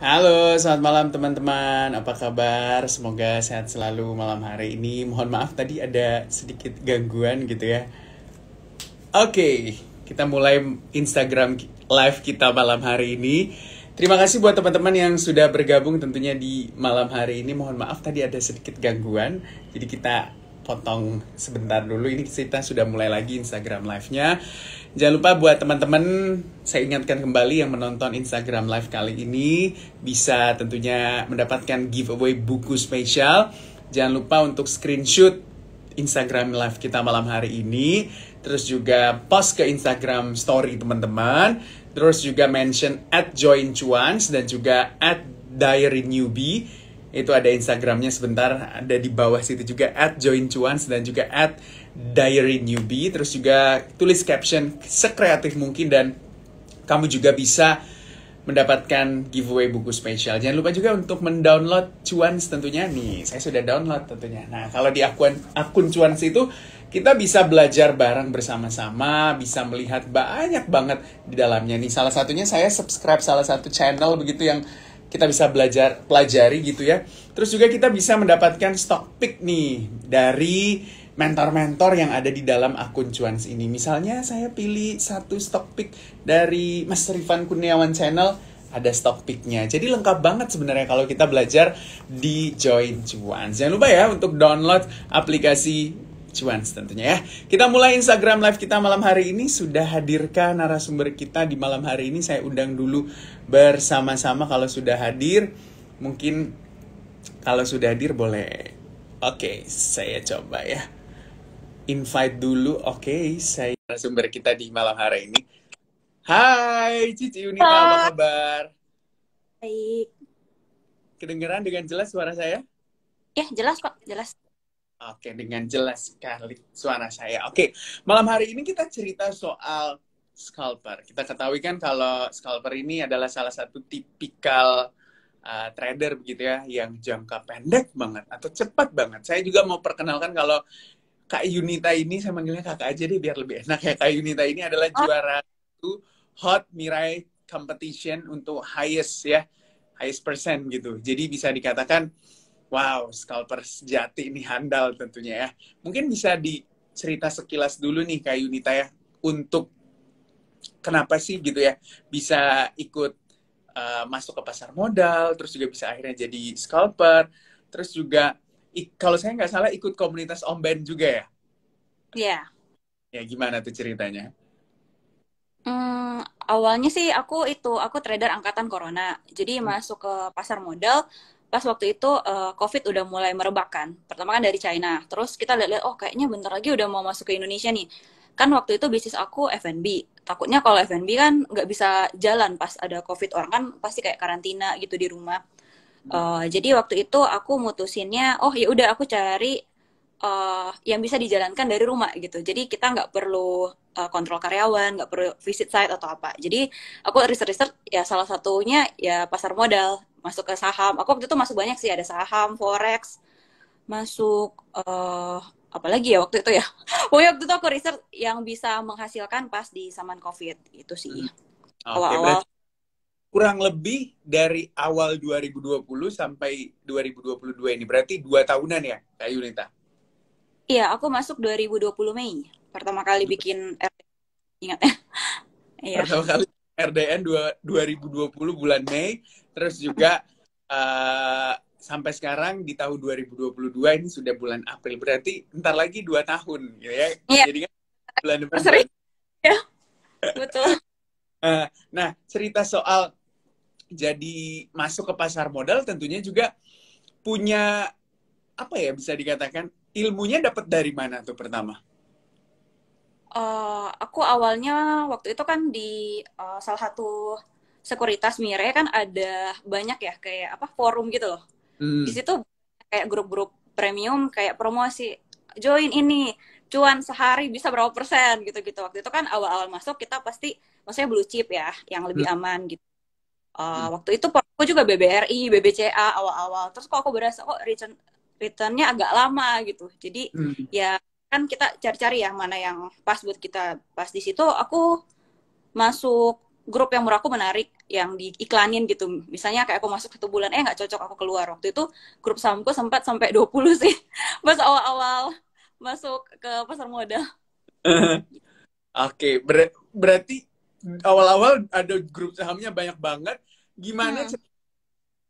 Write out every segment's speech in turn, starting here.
Halo, selamat malam teman-teman. Apa kabar? Semoga sehat selalu malam hari ini. Mohon maaf tadi ada sedikit gangguan gitu ya. Oke, kita mulai Instagram live kita malam hari ini. Terima kasih buat teman-teman yang sudah bergabung tentunya di malam hari ini. Mohon maaf tadi ada sedikit gangguan. Jadi kita potong sebentar dulu. Ini kita sudah mulai lagi Instagram live-nya. Jangan lupa buat teman-teman, saya ingatkan kembali yang menonton Instagram Live kali ini bisa tentunya mendapatkan giveaway buku spesial. Jangan lupa untuk screenshot Instagram Live kita malam hari ini. Terus juga post ke Instagram Story teman-teman. Terus juga mention at Join chuans, dan juga at Diary Newbie. Itu ada Instagramnya sebentar, ada di bawah situ juga at Join chuans, dan juga at diary newbie terus juga tulis caption sekreatif mungkin dan kamu juga bisa mendapatkan giveaway buku spesial. Jangan lupa juga untuk mendownload Cuans tentunya nih. Saya sudah download tentunya. Nah, kalau di akun akun Cuans itu kita bisa belajar bareng bersama-sama, bisa melihat banyak banget di dalamnya nih. Salah satunya saya subscribe salah satu channel begitu yang kita bisa belajar pelajari gitu ya. Terus juga kita bisa mendapatkan stock pick nih dari mentor-mentor yang ada di dalam akun Cuans ini. Misalnya saya pilih satu stock pick dari Mas Rifan Kurniawan Channel, ada stock picknya. Jadi lengkap banget sebenarnya kalau kita belajar di Join Cuans. Jangan lupa ya untuk download aplikasi Cuans tentunya ya. Kita mulai Instagram live kita malam hari ini sudah hadirkan narasumber kita di malam hari ini saya undang dulu bersama-sama kalau sudah hadir mungkin kalau sudah hadir boleh. Oke, okay, saya coba ya invite dulu. Oke, okay, saya sumber kita di malam hari ini. Hai, Cici Unita, apa kabar? Baik. Kedengeran dengan jelas suara saya? Ya, jelas kok, jelas. Oke, okay, dengan jelas sekali suara saya. Oke, okay. malam hari ini kita cerita soal scalper. Kita ketahui kan kalau scalper ini adalah salah satu tipikal uh, trader begitu ya yang jangka pendek banget atau cepat banget. Saya juga mau perkenalkan kalau Kak Yunita ini saya manggilnya kakak aja deh biar lebih enak ya. Kak Yunita ini adalah oh. juara satu Hot Mirai Competition untuk highest ya, highest percent gitu. Jadi bisa dikatakan wow, scalper sejati ini handal tentunya ya. Mungkin bisa dicerita sekilas dulu nih Kak Yunita ya untuk kenapa sih gitu ya bisa ikut uh, masuk ke pasar modal, terus juga bisa akhirnya jadi scalper, terus juga kalau saya nggak salah ikut komunitas Om Ben juga ya? Iya. Yeah. Ya gimana tuh ceritanya? Hmm, awalnya sih aku itu aku trader angkatan corona, jadi hmm. masuk ke pasar modal. Pas waktu itu uh, COVID udah mulai merebak kan. Pertama kan dari China. Terus kita lihat-lihat, oh kayaknya bentar lagi udah mau masuk ke Indonesia nih. Kan waktu itu bisnis aku F&B. Takutnya kalau F&B kan nggak bisa jalan pas ada COVID. Orang kan pasti kayak karantina gitu di rumah. Uh, jadi waktu itu aku mutusinnya, oh ya udah aku cari uh, yang bisa dijalankan dari rumah gitu. Jadi kita nggak perlu uh, kontrol karyawan, nggak perlu visit site atau apa. Jadi aku riset-riset ya salah satunya ya pasar modal, masuk ke saham. Aku waktu itu masuk banyak sih ada saham, forex, masuk uh, lagi ya waktu itu ya. Oh waktu itu aku riset yang bisa menghasilkan pas di zaman covid itu sih. Hmm. Awal-awal. Berarti kurang lebih dari awal 2020 sampai 2022 ini. Berarti dua tahunan ya, Kak Yunita? Iya, aku masuk 2020 Mei. Pertama kali bikin RDN. Ingat ya? Pertama kali RDN 2020 bulan Mei. Terus juga uh, sampai sekarang di tahun 2022 ini sudah bulan April. Berarti ntar lagi dua tahun. Gitu ya? Iya. Jadi kan bulan depan. Sering. Ya, betul. Eh, nah, cerita soal jadi masuk ke pasar modal tentunya juga punya apa ya bisa dikatakan ilmunya dapat dari mana tuh pertama? Uh, aku awalnya waktu itu kan di uh, salah satu sekuritas Mire ya kan ada banyak ya kayak apa forum gitu loh. Hmm. Di situ kayak grup-grup premium kayak promosi join ini cuan sehari bisa berapa persen gitu-gitu. Waktu itu kan awal-awal masuk kita pasti maksudnya blue chip ya yang lebih hmm. aman gitu. Eh, hmm. Waktu itu aku juga BBRI, BBCA awal-awal. Terus kok aku berasa kok return returnnya agak lama gitu. Jadi hmm. ya kan kita cari-cari ya mana yang pas buat kita. Pas di situ aku masuk grup yang menurut aku menarik yang diiklanin gitu misalnya kayak aku masuk satu bulan eh nggak cocok aku keluar waktu itu grup sahamku sempat sampai 20 sih pas awal-awal masuk ke pasar modal oke okay, ber berarti awal-awal ada grup sahamnya banyak banget gimana hmm.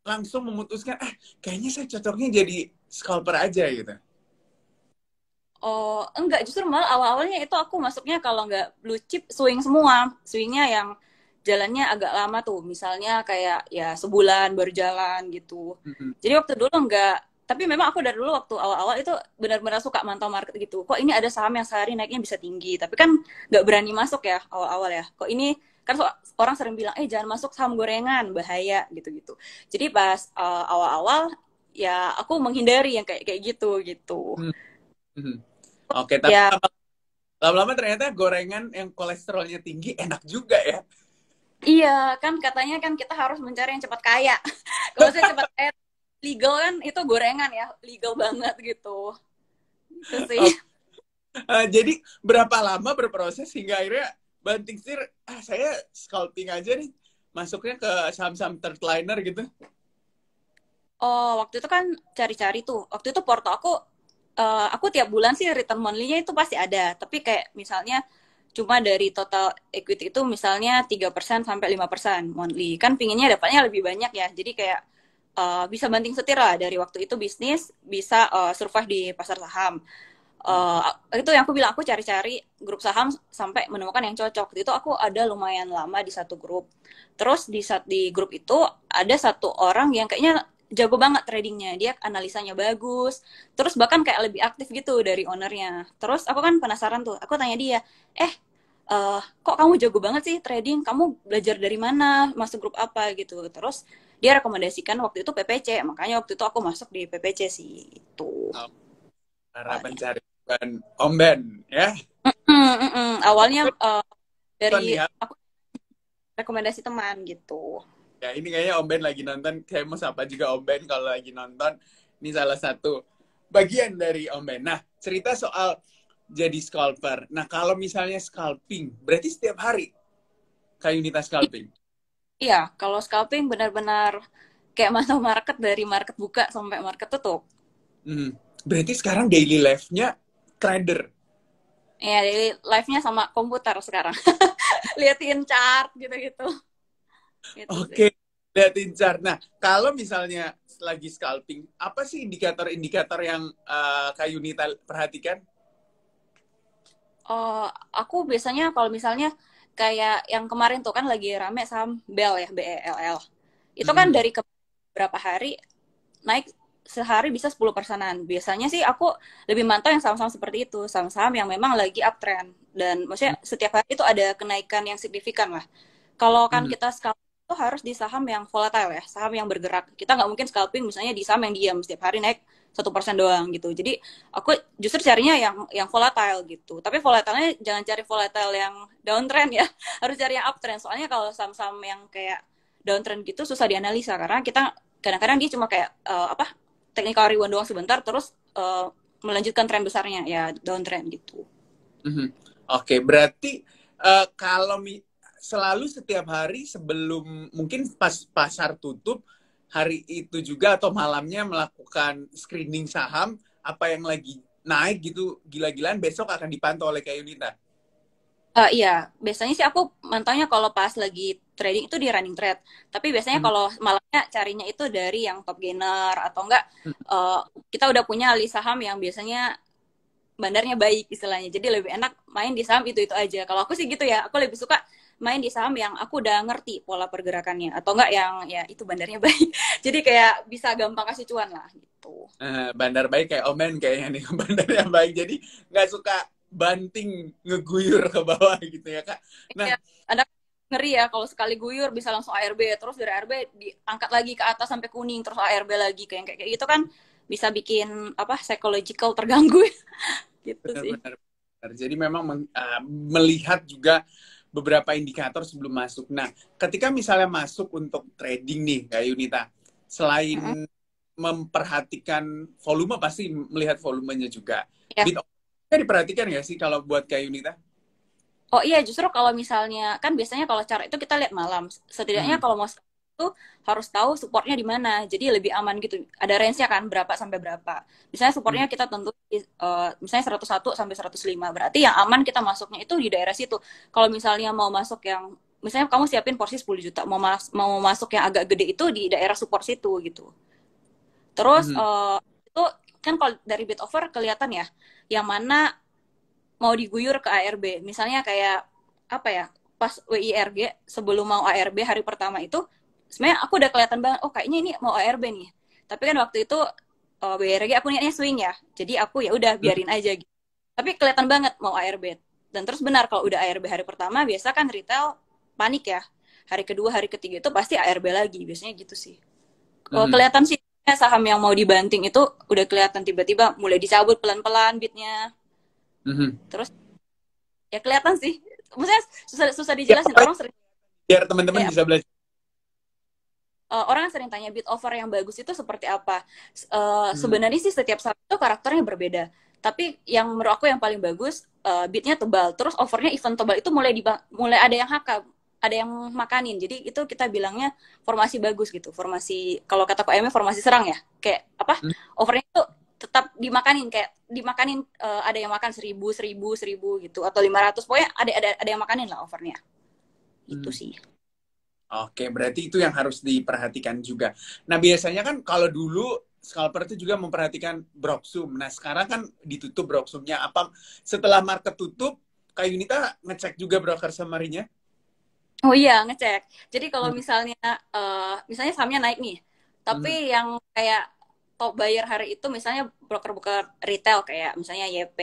langsung memutuskan eh kayaknya saya cocoknya jadi scalper aja gitu oh enggak justru malah awal-awalnya itu aku masuknya kalau enggak blue chip swing semua swingnya yang jalannya agak lama tuh misalnya kayak ya sebulan baru jalan gitu mm-hmm. jadi waktu dulu enggak tapi memang aku dari dulu waktu awal-awal itu benar-benar suka mantau market gitu kok ini ada saham yang sehari naiknya bisa tinggi tapi kan nggak berani masuk ya awal-awal ya kok ini kan so, orang sering bilang eh jangan masuk saham gorengan bahaya gitu-gitu jadi pas uh, awal-awal ya aku menghindari yang kayak kayak gitu gitu hmm. hmm. oke okay, tapi ya. lama-lama ternyata gorengan yang kolesterolnya tinggi enak juga ya Iya, kan katanya kan kita harus mencari yang cepat kaya. Kalau saya cepat kaya eh, legal kan itu gorengan ya legal banget gitu sih oh. uh, jadi berapa lama berproses hingga akhirnya banting sir ah saya scouting aja nih masuknya ke saham-saham third liner gitu oh waktu itu kan cari-cari tuh waktu itu porto aku uh, aku tiap bulan sih return monthly-nya itu pasti ada tapi kayak misalnya cuma dari total equity itu misalnya 3% sampai 5% monthly. Kan pinginnya dapatnya lebih banyak ya. Jadi kayak uh, bisa banting setir lah dari waktu itu bisnis bisa uh, survive di pasar saham. Uh, itu yang aku bilang aku cari-cari grup saham sampai menemukan yang cocok. Waktu itu aku ada lumayan lama di satu grup. Terus di saat di grup itu ada satu orang yang kayaknya jago banget tradingnya. Dia analisanya bagus. Terus bahkan kayak lebih aktif gitu dari ownernya. Terus aku kan penasaran tuh. Aku tanya dia, eh uh, kok kamu jago banget sih trading? Kamu belajar dari mana? Masuk grup apa gitu? Terus dia rekomendasikan waktu itu PPC makanya waktu itu aku masuk di PPC sih itu oh, cara mencari Om Ben ya mm-mm, mm-mm. awalnya uh, dari ya. aku rekomendasi teman gitu ya ini kayaknya Om Ben lagi nonton kayak mau sapa juga Om Ben kalau lagi nonton ini salah satu bagian dari Om Ben nah cerita soal jadi scalper Nah, kalau misalnya scalping, berarti setiap hari kayak unitas scalping. Iya, kalau scalping benar-benar kayak masuk market dari market buka sampai market tutup. Hmm. Berarti sekarang daily life-nya trader. Iya, daily life-nya sama komputer sekarang. Liatin chart gitu-gitu. Gitu Oke, okay. liatin chart. Nah, kalau misalnya lagi scalping, apa sih indikator-indikator yang uh, Kak Yunita perhatikan? Oh, uh, aku biasanya kalau misalnya kayak yang kemarin tuh kan lagi rame saham Bell ya BELL itu hmm. kan mm-hmm. dari ke berapa hari naik sehari bisa 10 persenan biasanya sih aku lebih mantau yang saham-saham seperti itu saham-saham yang memang lagi uptrend dan maksudnya setiap hari itu ada kenaikan yang signifikan lah kalau kan hmm. kita skala itu harus di saham yang volatile ya, saham yang bergerak. Kita nggak mungkin scalping misalnya di saham yang diam setiap hari naik satu persen doang gitu. Jadi aku justru carinya yang yang volatile gitu. Tapi volatilenya jangan cari volatile yang downtrend ya, harus cari yang uptrend. Soalnya kalau saham-saham yang kayak downtrend gitu susah dianalisa karena kita kadang-kadang dia cuma kayak uh, apa teknikal rebound doang sebentar terus uh, melanjutkan tren besarnya ya downtrend gitu. Mm -hmm. Oke, okay, berarti uh, kalau selalu setiap hari sebelum mungkin pas pasar tutup hari itu juga atau malamnya melakukan screening saham apa yang lagi naik gitu gila-gilaan besok akan dipantau oleh kayak Yunita. Uh, iya, biasanya sih aku mantaunya kalau pas lagi trading itu di running trade. Tapi biasanya hmm. kalau malamnya carinya itu dari yang top gainer atau enggak hmm. uh, kita udah punya alih saham yang biasanya bandarnya baik istilahnya. Jadi lebih enak main di saham itu-itu aja. Kalau aku sih gitu ya, aku lebih suka main di saham yang aku udah ngerti pola pergerakannya atau enggak yang ya itu bandarnya baik jadi kayak bisa gampang kasih cuan lah gitu uh, bandar baik kayak omen kayaknya nih bandarnya baik jadi nggak suka banting ngeguyur ke bawah gitu ya kak iya, nah ya, ada ngeri ya kalau sekali guyur bisa langsung ARB terus dari ARB diangkat lagi ke atas sampai kuning terus ARB lagi kayak kayak gitu kan bisa bikin apa psychological terganggu gitu sih benar, benar. jadi memang uh, melihat juga beberapa indikator sebelum masuk. Nah, ketika misalnya masuk untuk trading nih, Kak ya, Yunita, selain -hmm. memperhatikan volume, pasti melihat volumenya juga. Yeah. Bit diperhatikan nggak sih kalau buat Kak Yunita? Oh iya, justru kalau misalnya, kan biasanya kalau cara itu kita lihat malam. Setidaknya hmm. kalau mau tuh harus tahu supportnya di mana. Jadi lebih aman gitu. Ada range-nya kan berapa sampai berapa. Misalnya supportnya hmm. kita tentu uh, misalnya 101 sampai 105. Berarti yang aman kita masuknya itu di daerah situ. Kalau misalnya mau masuk yang misalnya kamu siapin porsi 10 juta, mau mas mau masuk yang agak gede itu di daerah support situ gitu. Terus hmm. uh, itu kan kalau dari bid over kelihatan ya yang mana mau diguyur ke ARB. Misalnya kayak apa ya? Pas WIRG sebelum mau ARB hari pertama itu sebenarnya aku udah kelihatan banget oh kayaknya ini mau arb nih tapi kan waktu itu uh, oh, BRG aku niatnya swing ya jadi aku ya udah hmm. biarin aja gitu tapi kelihatan banget mau ARB dan terus benar kalau udah ARB hari pertama biasa kan retail panik ya hari kedua hari ketiga itu pasti ARB lagi biasanya gitu sih kalau hmm. kelihatan sih saham yang mau dibanting itu udah kelihatan tiba-tiba mulai dicabut pelan-pelan bitnya hmm. terus ya kelihatan sih maksudnya susah susah dijelasin ya, orang sering biar teman-teman ya. bisa belajar uh, orang sering tanya beat over yang bagus itu seperti apa. Uh, hmm. Sebenarnya sih setiap satu itu karakternya berbeda. Tapi yang menurut aku yang paling bagus uh, beatnya tebal, terus overnya event tebal itu mulai di mulai ada yang haka, ada yang makanin. Jadi itu kita bilangnya formasi bagus gitu. Formasi kalau kata Pak Emi formasi serang ya. Kayak apa? Hmm. Overnya itu tetap dimakanin kayak dimakanin uh, ada yang makan seribu seribu seribu gitu atau lima ratus pokoknya ada ada ada yang makanin lah overnya hmm. itu sih Oke, berarti itu yang harus diperhatikan juga. Nah, biasanya kan kalau dulu scalper itu juga memperhatikan broksum. Nah, sekarang kan ditutup broksumnya. Apa setelah market tutup, Kak Yunita ngecek juga broker summary-nya? Oh iya, ngecek. Jadi kalau hmm. misalnya uh, misalnya sahamnya naik nih, tapi hmm. yang kayak top buyer hari itu misalnya broker-broker retail kayak misalnya YP,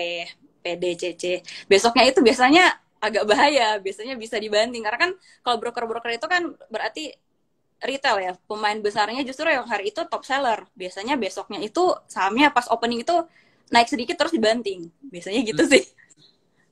PDCC. Besoknya itu biasanya agak bahaya biasanya bisa dibanting karena kan kalau broker-broker itu kan berarti retail ya pemain besarnya justru yang hari itu top seller biasanya besoknya itu sahamnya pas opening itu naik sedikit terus dibanting biasanya gitu hmm. sih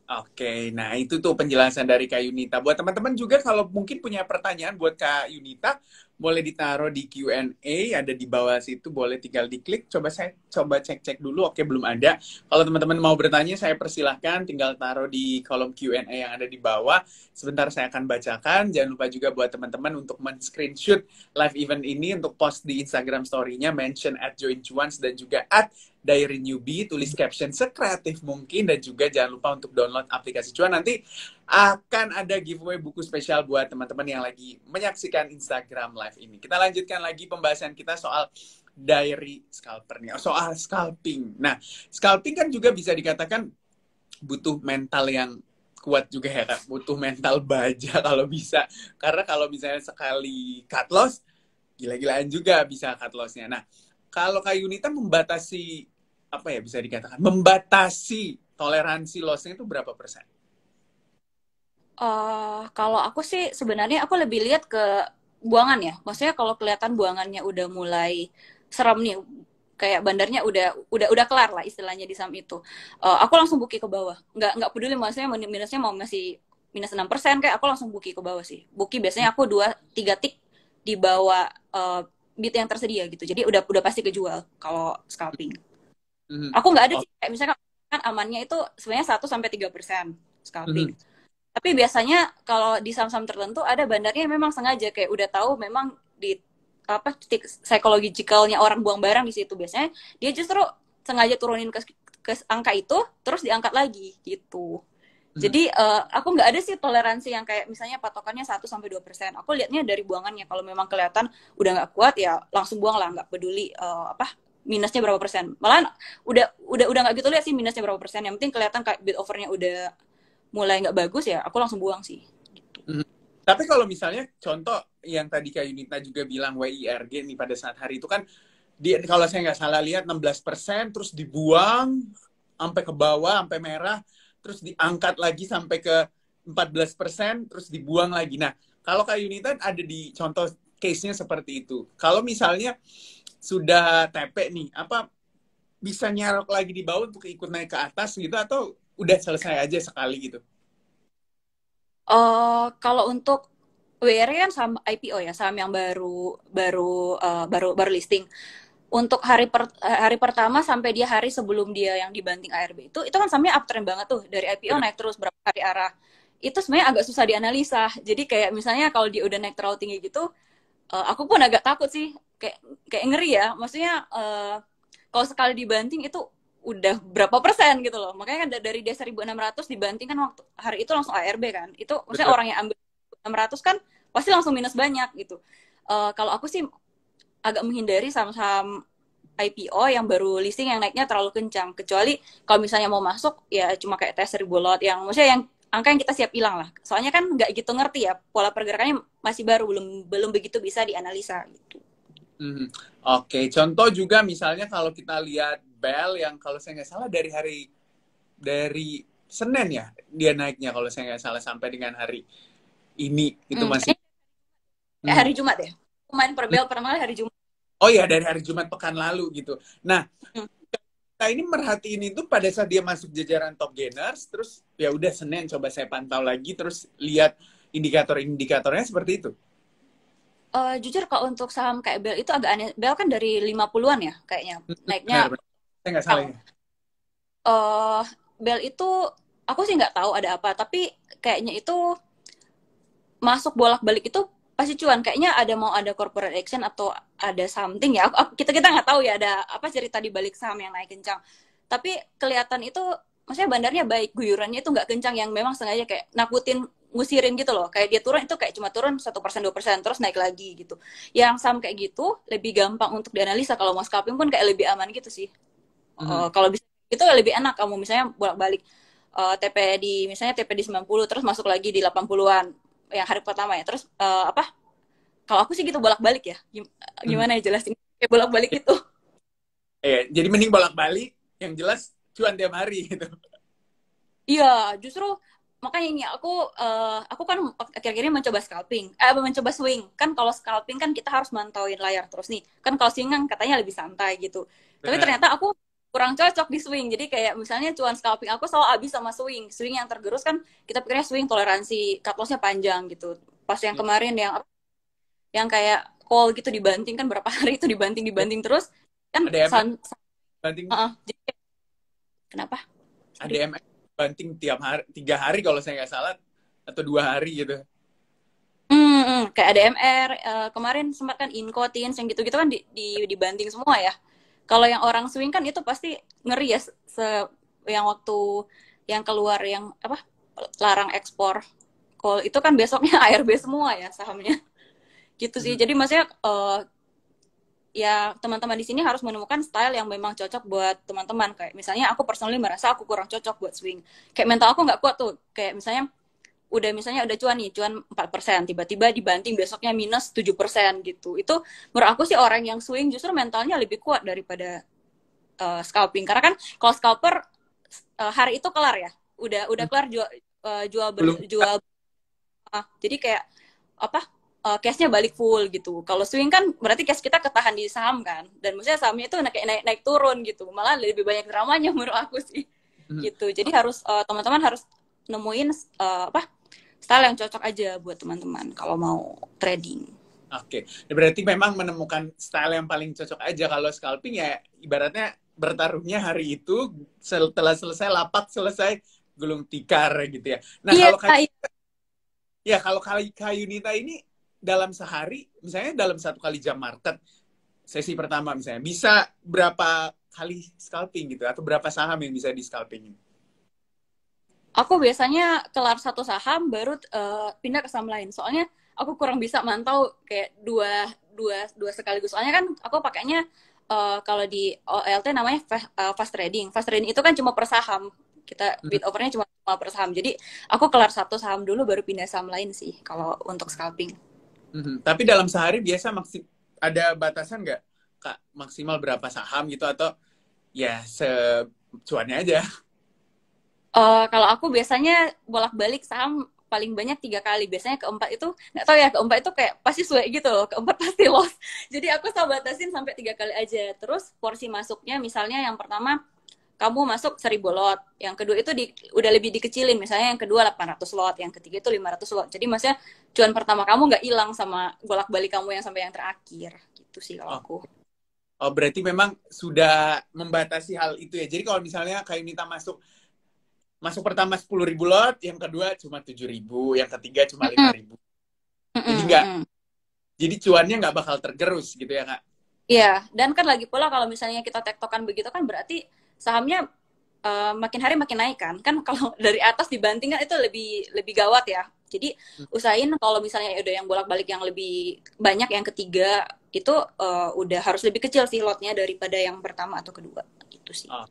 Oke, nah itu tuh penjelasan dari Kak Yunita. Buat teman-teman juga kalau mungkin punya pertanyaan buat Kak Yunita, boleh ditaruh di Q&A, ada di bawah situ, boleh tinggal diklik. Coba saya coba cek-cek dulu, oke belum ada. Kalau teman-teman mau bertanya, saya persilahkan tinggal taruh di kolom Q&A yang ada di bawah. Sebentar saya akan bacakan. Jangan lupa juga buat teman-teman untuk men-screenshot live event ini, untuk post di Instagram story-nya, mention at Join dan juga at Diary Newbie, tulis caption sekreatif mungkin dan juga jangan lupa untuk download aplikasi cuan. Nanti akan ada giveaway buku spesial buat teman-teman yang lagi menyaksikan Instagram live ini. Kita lanjutkan lagi pembahasan kita soal diary scalper nih, soal scalping. Nah, scalping kan juga bisa dikatakan butuh mental yang kuat juga ya butuh mental baja kalau bisa karena kalau misalnya sekali cut loss gila-gilaan juga bisa cut lossnya nah kalau kak Yunita membatasi apa ya bisa dikatakan membatasi toleransi lossnya itu berapa persen? Uh, kalau aku sih sebenarnya aku lebih lihat ke buangan ya. Maksudnya kalau kelihatan buangannya udah mulai serem nih, kayak bandarnya udah udah udah kelar lah istilahnya di sam itu. Uh, aku langsung buki ke bawah. Nggak nggak peduli maksudnya minusnya mau masih minus enam persen kayak aku langsung buki ke bawah sih. Buki biasanya aku dua tiga tik di bawah uh, bit yang tersedia gitu. Jadi udah udah pasti kejual kalau scalping hmm Aku nggak ada oh. sih, kayak misalnya kan amannya itu sebenarnya 1 sampai tiga persen scalping. Mm-hmm. Tapi biasanya kalau di saham-saham tertentu ada bandarnya memang sengaja kayak udah tahu memang di apa titik psikologicalnya orang buang barang di situ biasanya dia justru sengaja turunin ke, ke angka itu terus diangkat lagi gitu. Hmm. Jadi uh, aku nggak ada sih toleransi yang kayak misalnya patokannya 1 sampai dua persen. Aku lihatnya dari buangannya. Kalau memang kelihatan udah nggak kuat ya langsung buang lah, nggak peduli uh, apa minusnya berapa persen malahan udah udah udah nggak gitu lihat sih minusnya berapa persen yang penting kelihatan kayak bid overnya udah mulai nggak bagus ya aku langsung buang sih hmm. Tapi kalau misalnya contoh yang tadi kayak Yunita juga bilang WIRG nih pada saat hari itu kan di, kalau saya nggak salah lihat 16% persen terus dibuang sampai ke bawah sampai merah terus diangkat lagi sampai ke 14% persen terus dibuang lagi. Nah, kalau kayak Yunita ada di contoh case-nya seperti itu. Kalau misalnya sudah tepe nih apa bisa nyarok lagi di bawah untuk ikut naik ke atas gitu atau udah selesai aja sekali gitu? Uh, kalau untuk WR kan saham IPO ya saham yang baru baru uh, baru baru listing untuk hari per, hari pertama sampai dia hari sebelum dia yang dibanting ARB itu itu kan sahamnya uptrend banget tuh dari IPO Betul. Iya. naik terus berapa hari arah itu sebenarnya agak susah dianalisa jadi kayak misalnya kalau dia udah naik terlalu tinggi gitu uh, aku pun agak takut sih kayak kayak ngeri ya maksudnya uh, kalau sekali dibanting itu udah berapa persen gitu loh makanya kan dari dia 1600 dibanting kan waktu hari itu langsung ARB kan itu Betul. maksudnya orang yang ambil 600 kan pasti langsung minus banyak gitu uh, kalau aku sih agak menghindari saham-saham IPO yang baru listing yang naiknya terlalu kencang kecuali kalau misalnya mau masuk ya cuma kayak tes 1000 lot yang maksudnya yang angka yang kita siap hilang lah soalnya kan nggak gitu ngerti ya pola pergerakannya masih baru belum belum begitu bisa dianalisa gitu Hmm. Oke, okay. contoh juga misalnya kalau kita lihat Bell yang kalau saya nggak salah dari hari dari Senin ya dia naiknya kalau saya nggak salah sampai dengan hari ini itu hmm. masih eh, hmm. hari Jumat ya main per Bell per pertama hari Jumat oh ya dari hari Jumat pekan lalu gitu nah hmm. kita ini merhatiin itu pada saat dia masuk jajaran top gainers terus ya udah Senin coba saya pantau lagi terus lihat indikator-indikatornya seperti itu uh, jujur kalau untuk saham kayak Bel itu agak aneh. Bel kan dari 50-an ya kayaknya naiknya. Saya salah. Uh, Bel itu aku sih nggak tahu ada apa, tapi kayaknya itu masuk bolak-balik itu pasti cuan kayaknya ada mau ada corporate action atau ada something ya aku, aku, kita kita nggak tahu ya ada apa cerita di balik saham yang naik kencang tapi kelihatan itu maksudnya bandarnya baik guyurannya itu nggak kencang yang memang sengaja kayak nakutin ngusirin gitu loh kayak dia turun itu kayak cuma turun satu persen dua persen terus naik lagi gitu yang saham kayak gitu lebih gampang untuk dianalisa kalau mau scalping pun kayak lebih aman gitu sih hmm. uh, kalau bisa itu ya lebih enak kamu misalnya bolak balik uh, eh, TP di misalnya TP di 90 terus masuk lagi di 80-an yang hari pertama ya terus uh, apa kalau aku sih gitu bolak balik ya hmm. gimana ya jelasin kayak bolak balik itu eh iya, jadi mending bolak balik yang jelas cuan tiap hari gitu iya justru makanya ini aku uh, aku kan akhir-akhirnya mencoba scalping eh mencoba swing kan kalau scalping kan kita harus mantauin layar terus nih kan kalau swing kan katanya lebih santai gitu Bener. tapi ternyata aku kurang cocok di swing jadi kayak misalnya cuan scalping aku selalu abis sama swing swing yang tergerus kan kita pikirnya swing toleransi cut lossnya panjang gitu pas yang iya. kemarin yang yang kayak call gitu dibanting kan berapa hari itu dibanting dibanting terus kan Ada san, san, banting uh, uh, jadi, kenapa ada banting tiap hari tiga hari kalau saya nggak salah atau dua hari gitu Hmm, hmm kayak ADMR uh, eh, kemarin sempat kan Inco, yang gitu-gitu kan di, di, dibanting semua ya. Kalau yang orang swing kan itu pasti ngeri ya se yang waktu yang keluar yang apa larang ekspor. Kalau itu kan besoknya ARB semua ya sahamnya. Gitu sih. Hmm. Jadi maksudnya uh, ya teman-teman di sini harus menemukan style yang memang cocok buat teman-teman kayak misalnya aku personally merasa aku kurang cocok buat swing kayak mental aku nggak kuat tuh kayak misalnya udah misalnya udah cuan nih cuan 4% tiba-tiba dibanting besoknya minus 7% gitu itu menurut aku sih orang yang swing justru mentalnya lebih kuat daripada uh, scalping karena kan kalau scalper uh, hari itu kelar ya udah udah hmm. kelar jual uh, jual ber, jual uh, jadi kayak apa uh, eh, cashnya balik full gitu. Kalau swing kan berarti cash kita ketahan di saham kan, dan maksudnya sahamnya itu naik naik, naik turun gitu. Malah lebih banyak dramanya menurut aku sih. Hmm. Gitu. Jadi harus uh, teman-teman harus nemuin uh, apa style yang cocok aja buat teman-teman kalau mau trading. Oke, okay. Ya, berarti memang menemukan style yang paling cocok aja kalau scalping ya ibaratnya bertaruhnya hari itu setelah selesai lapak selesai gulung tikar gitu ya. Nah iya, kalau kayu, iya. gitu, ya kalau kayu nita ini dalam sehari, misalnya dalam satu kali jam market, sesi pertama misalnya, bisa berapa kali scalping gitu, atau berapa saham yang bisa di scalping? Aku biasanya kelar satu saham, baru uh, pindah ke saham lain. Soalnya aku kurang bisa mantau kayak dua, dua, dua sekaligus. Soalnya kan aku pakainya uh, kalau di OLT namanya eh, fast, trading. Fast trading itu kan cuma per saham. Kita bid overnya cuma per saham. Jadi aku kelar satu saham dulu baru pindah saham lain sih kalau untuk scalping. Mm-hmm. Tapi dalam sehari biasa maksi ada batasan nggak kak maksimal berapa saham gitu atau ya secuannya aja? Uh, kalau aku biasanya bolak-balik saham paling banyak tiga kali biasanya keempat itu nggak tahu ya keempat itu kayak pasti suwe gitu loh keempat pasti loss jadi aku sama batasin sampai tiga kali aja terus porsi masuknya misalnya yang pertama kamu masuk 1000 lot. Yang kedua itu di, udah lebih dikecilin, misalnya yang kedua 800 lot, yang ketiga itu 500 lot. Jadi maksudnya cuan pertama kamu nggak hilang sama bolak-balik kamu yang sampai yang terakhir. Gitu sih kalau oh. aku. Oh, berarti memang sudah membatasi hal itu ya. Jadi kalau misalnya kayak minta masuk masuk pertama 10.000 lot, yang kedua cuma 7.000, yang ketiga cuma 5.000. Mm Jadi nggak Jadi cuannya nggak bakal tergerus gitu ya, Kak? Iya, dan kan lagi pula kalau misalnya kita tektokan begitu kan berarti sahamnya uh, makin hari makin naik kan kan kalau dari atas dibanting kan itu lebih lebih gawat ya jadi hmm. usahain kalau misalnya udah yang bolak-balik yang lebih banyak yang ketiga itu uh, udah harus lebih kecil sih lotnya daripada yang pertama atau kedua itu sih oh.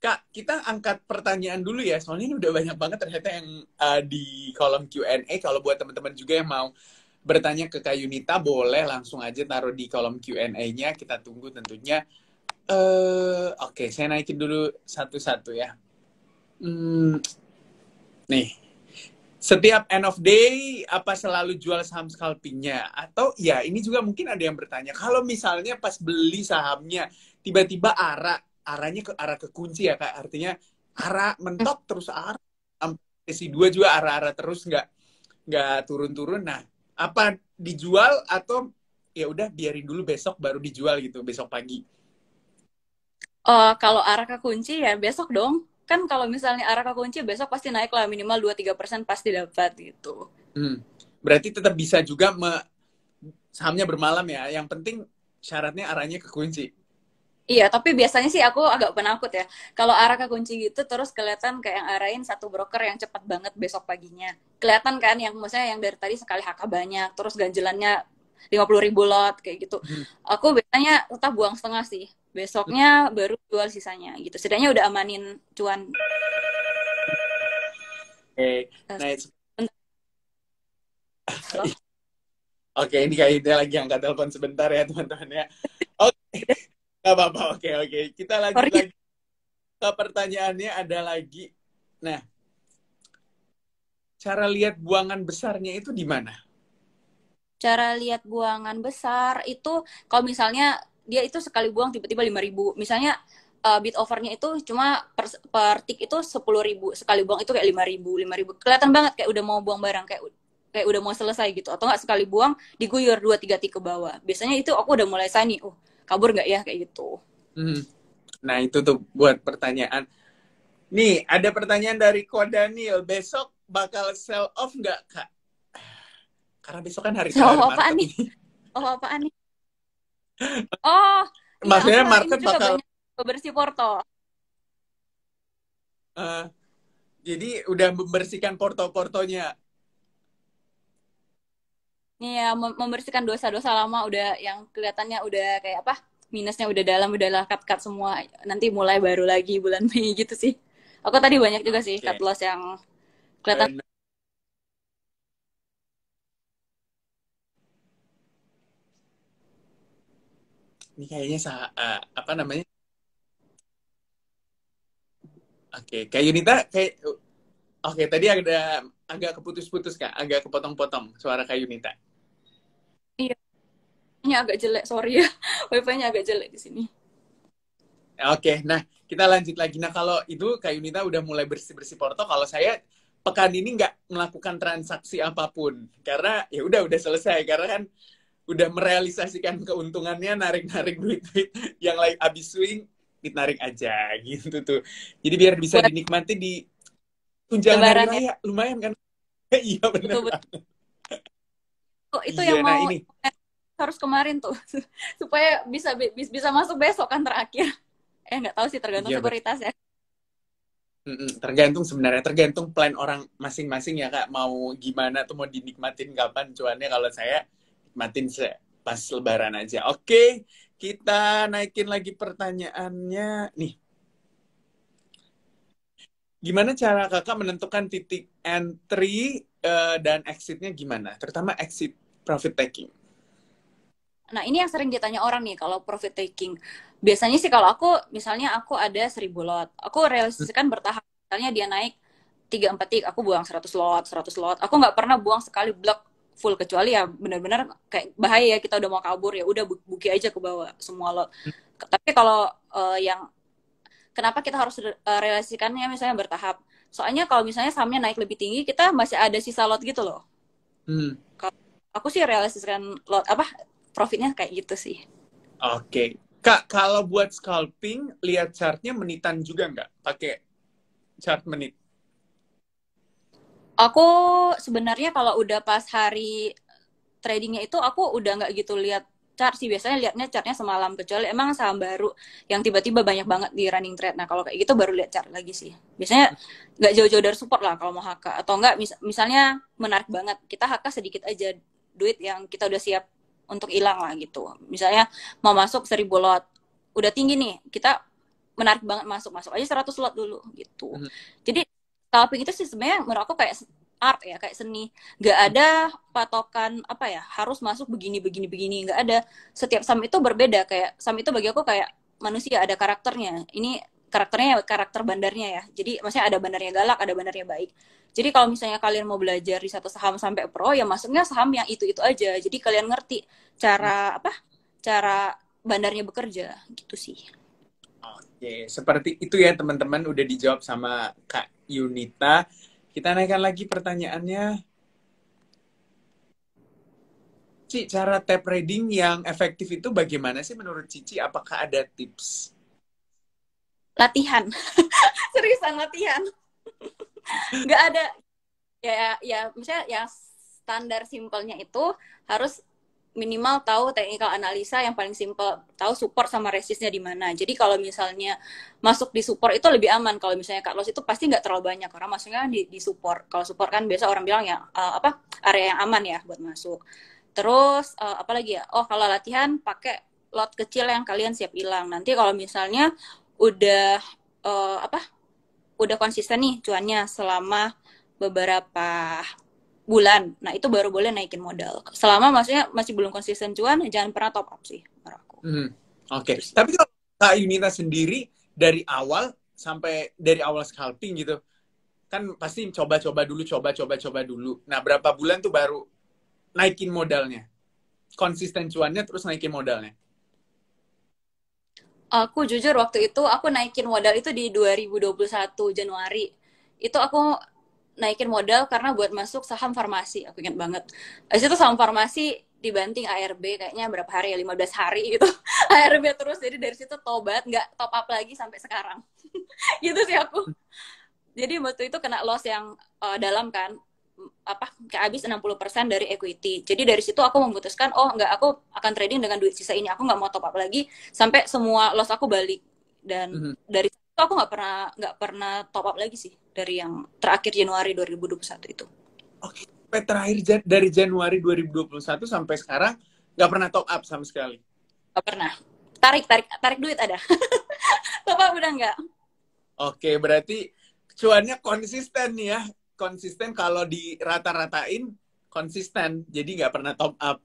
Kak, kita angkat pertanyaan dulu ya. Soalnya ini udah banyak banget ternyata yang uh, di kolom Q&A. Kalau buat teman-teman juga yang mau bertanya ke Kak Yunita, boleh langsung aja taruh di kolom Q&A-nya. Kita tunggu tentunya Uh, Oke, okay, saya naikin dulu satu-satu ya. Hmm, nih, setiap end of day apa selalu jual saham scalpingnya? Atau ya ini juga mungkin ada yang bertanya, kalau misalnya pas beli sahamnya tiba-tiba arah arahnya ke arah ke kunci ya kak, artinya arah mentok terus arah sesi dua juga arah-arah terus nggak nggak turun-turun. Nah, apa dijual atau ya udah biarin dulu besok baru dijual gitu besok pagi? Uh, kalau arah ke kunci ya besok dong. Kan kalau misalnya arah ke kunci besok pasti naik lah minimal 2-3 persen pasti dapat gitu. Hmm. Berarti tetap bisa juga me sahamnya bermalam ya. Yang penting syaratnya arahnya ke kunci. Iya, tapi biasanya sih aku agak penakut ya. Kalau arah ke kunci gitu terus kelihatan kayak yang arahin satu broker yang cepat banget besok paginya. Kelihatan kan yang maksudnya yang dari tadi sekali HK banyak, terus ganjelannya 50 ribu lot kayak gitu. Hmm. Aku biasanya tetap buang setengah sih besoknya baru jual sisanya gitu setidaknya udah amanin cuan Oke, okay. Eh, nah, Oke, okay, ini kayaknya lagi angkat telepon sebentar ya teman-teman ya. Oke, okay. gak apa-apa. Oke, okay, oke. Okay. Kita lanjut lagi ke pertanyaannya ada lagi. Nah, cara lihat buangan besarnya itu di mana? Cara lihat buangan besar itu kalau misalnya dia itu sekali buang tiba-tiba lima ribu misalnya uh, bit overnya itu cuma per, per tick itu sepuluh ribu sekali buang itu kayak lima ribu lima ribu kelihatan banget kayak udah mau buang barang kayak kayak udah mau selesai gitu atau nggak sekali buang diguyur dua tiga tik ke bawah biasanya itu aku udah mulai sani uh kabur nggak ya kayak gitu hmm. nah itu tuh buat pertanyaan nih ada pertanyaan dari Ko Daniel besok bakal sell off nggak kak karena besok kan hari sell off apaan nih oh apaan nih oh iya, maksudnya ya, market bakal Bersih porto uh, jadi udah membersihkan porto-portonya Iya, membersihkan dosa-dosa lama udah yang kelihatannya udah kayak apa? Minusnya udah dalam, udah lah cut-cut semua. Nanti mulai baru lagi bulan Mei gitu sih. Aku tadi banyak juga sih okay. cut loss yang kelihatan ini kayaknya sa uh, apa namanya? Oke, okay. kayak Yunita, kayak Oke, okay, tadi ada agak keputus-putus Kak, agak kepotong-potong suara kayak Yunita. Iya. Ini agak jelek, sorry ya. Wifi-nya agak jelek di sini. Oke, okay, nah kita lanjut lagi. Nah kalau itu kayak Yunita udah mulai bersih-bersih porto, kalau saya pekan ini nggak melakukan transaksi apapun. Karena ya udah udah selesai, karena kan udah merealisasikan keuntungannya narik-narik duit-duit yang lain abis swing ditarik aja gitu tuh. Jadi biar bisa Buat dinikmati di tunjangan hari raya ya? lumayan kan? iya benar. Betul, oh, itu iya, yang nah, mau ini. harus kemarin tuh supaya bisa bisa masuk besok kan terakhir. Eh nggak tahu sih tergantung iya, ya. Tergantung sebenarnya, tergantung plan orang masing-masing ya kak. Mau gimana tuh mau dinikmatin kapan cuannya kalau saya nikmatin pas lebaran aja. Oke, okay, kita naikin lagi pertanyaannya. Nih. Gimana cara kakak menentukan titik entry uh, dan exitnya gimana? Terutama exit profit taking. Nah, ini yang sering ditanya orang nih kalau profit taking. Biasanya sih kalau aku, misalnya aku ada 1000 lot. Aku realisasikan bertahap. Misalnya dia naik 3 4 tik, aku buang 100 lot, 100 lot. Aku nggak pernah buang sekali blok full kecuali ya benar-benar kayak bahaya ya kita udah mau kabur ya udah buki aja ke bawah semua lo Hmm. Tapi kalau uh, yang kenapa kita harus realisasikannya eh, misalnya bertahap. Soalnya kalau misalnya sahamnya naik lebih tinggi kita masih ada sisa lot gitu loh. Hmm. aku sih realisasikan lot apa profitnya kayak gitu sih. Oke. Okay. Kak, kalau buat scalping, lihat chartnya menitan juga nggak? Pakai chart menit? aku sebenarnya kalau udah pas hari tradingnya itu aku udah nggak gitu lihat chart sih biasanya liatnya chartnya semalam kecuali emang saham baru yang tiba-tiba banyak banget di running trade nah kalau kayak gitu baru lihat chart lagi sih biasanya nggak jauh-jauh dari support lah kalau mau haka atau nggak mis misalnya menarik banget kita haka sedikit aja duit yang kita udah siap untuk hilang lah gitu misalnya mau masuk seribu lot udah tinggi nih kita menarik banget masuk masuk aja 100 lot dulu gitu hmm. jadi Tapping itu sih sebenarnya menurut aku kayak art ya, kayak seni. Gak ada patokan apa ya, harus masuk begini begini begini, gak ada. Setiap sam itu berbeda kayak sam itu bagi aku kayak manusia ada karakternya. Ini karakternya ya, karakter bandarnya ya. Jadi maksudnya ada bandarnya galak, ada bandarnya baik. Jadi kalau misalnya kalian mau belajar di satu saham sampai pro, ya masuknya saham yang itu-itu aja. Jadi kalian ngerti cara apa? Cara bandarnya bekerja gitu sih. Oke, seperti itu ya teman-teman udah dijawab sama Kak Yunita. Kita naikkan lagi pertanyaannya. Cici, cara tap reading yang efektif itu bagaimana sih menurut Cici? Apakah ada tips? Latihan. Seriusan latihan. Nggak ada. Ya, ya, misalnya ya standar simpelnya itu harus minimal tahu teknikal analisa yang paling simple tahu support sama resistnya di mana jadi kalau misalnya masuk di support itu lebih aman kalau misalnya cut loss itu pasti nggak terlalu banyak orang masuknya di, di support kalau support kan biasa orang bilang ya uh, apa area yang aman ya buat masuk terus uh, eh, apalagi ya oh kalau latihan pakai lot kecil yang kalian siap hilang nanti kalau misalnya udah uh, apa udah konsisten nih cuannya selama beberapa bulan. Nah, itu baru boleh naikin modal. Selama maksudnya masih belum konsisten cuan, jangan pernah top up sih menurut Hmm. Oke. Okay. Gitu Tapi kalau Kak Yunita sendiri dari awal sampai dari awal scalping gitu, kan pasti coba-coba dulu, coba-coba-coba dulu. Nah, berapa bulan tuh baru naikin modalnya? Konsisten cuannya terus naikin modalnya? Aku jujur waktu itu aku naikin modal itu di 2021 Januari. Itu aku naikin modal karena buat masuk saham farmasi aku inget banget Habis situ saham farmasi dibanting ARB kayaknya berapa hari ya 15 hari gitu ARB terus jadi dari situ tobat nggak top up lagi sampai sekarang gitu sih aku jadi waktu itu kena loss yang uh, dalam kan apa kayak habis 60% dari equity. Jadi dari situ aku memutuskan oh nggak aku akan trading dengan duit sisa ini. Aku nggak mau top up lagi sampai semua loss aku balik dan mm -hmm. dari situ aku nggak pernah nggak pernah top up lagi sih dari yang terakhir Januari 2021 itu. Oke, okay. terakhir dari Januari 2021 sampai sekarang nggak pernah top up sama sekali. Gak pernah. Tarik, tarik, tarik duit ada. top up udah nggak? Oke, okay, berarti cuannya konsisten nih ya. Konsisten kalau di rata ratain konsisten. Jadi nggak pernah top up.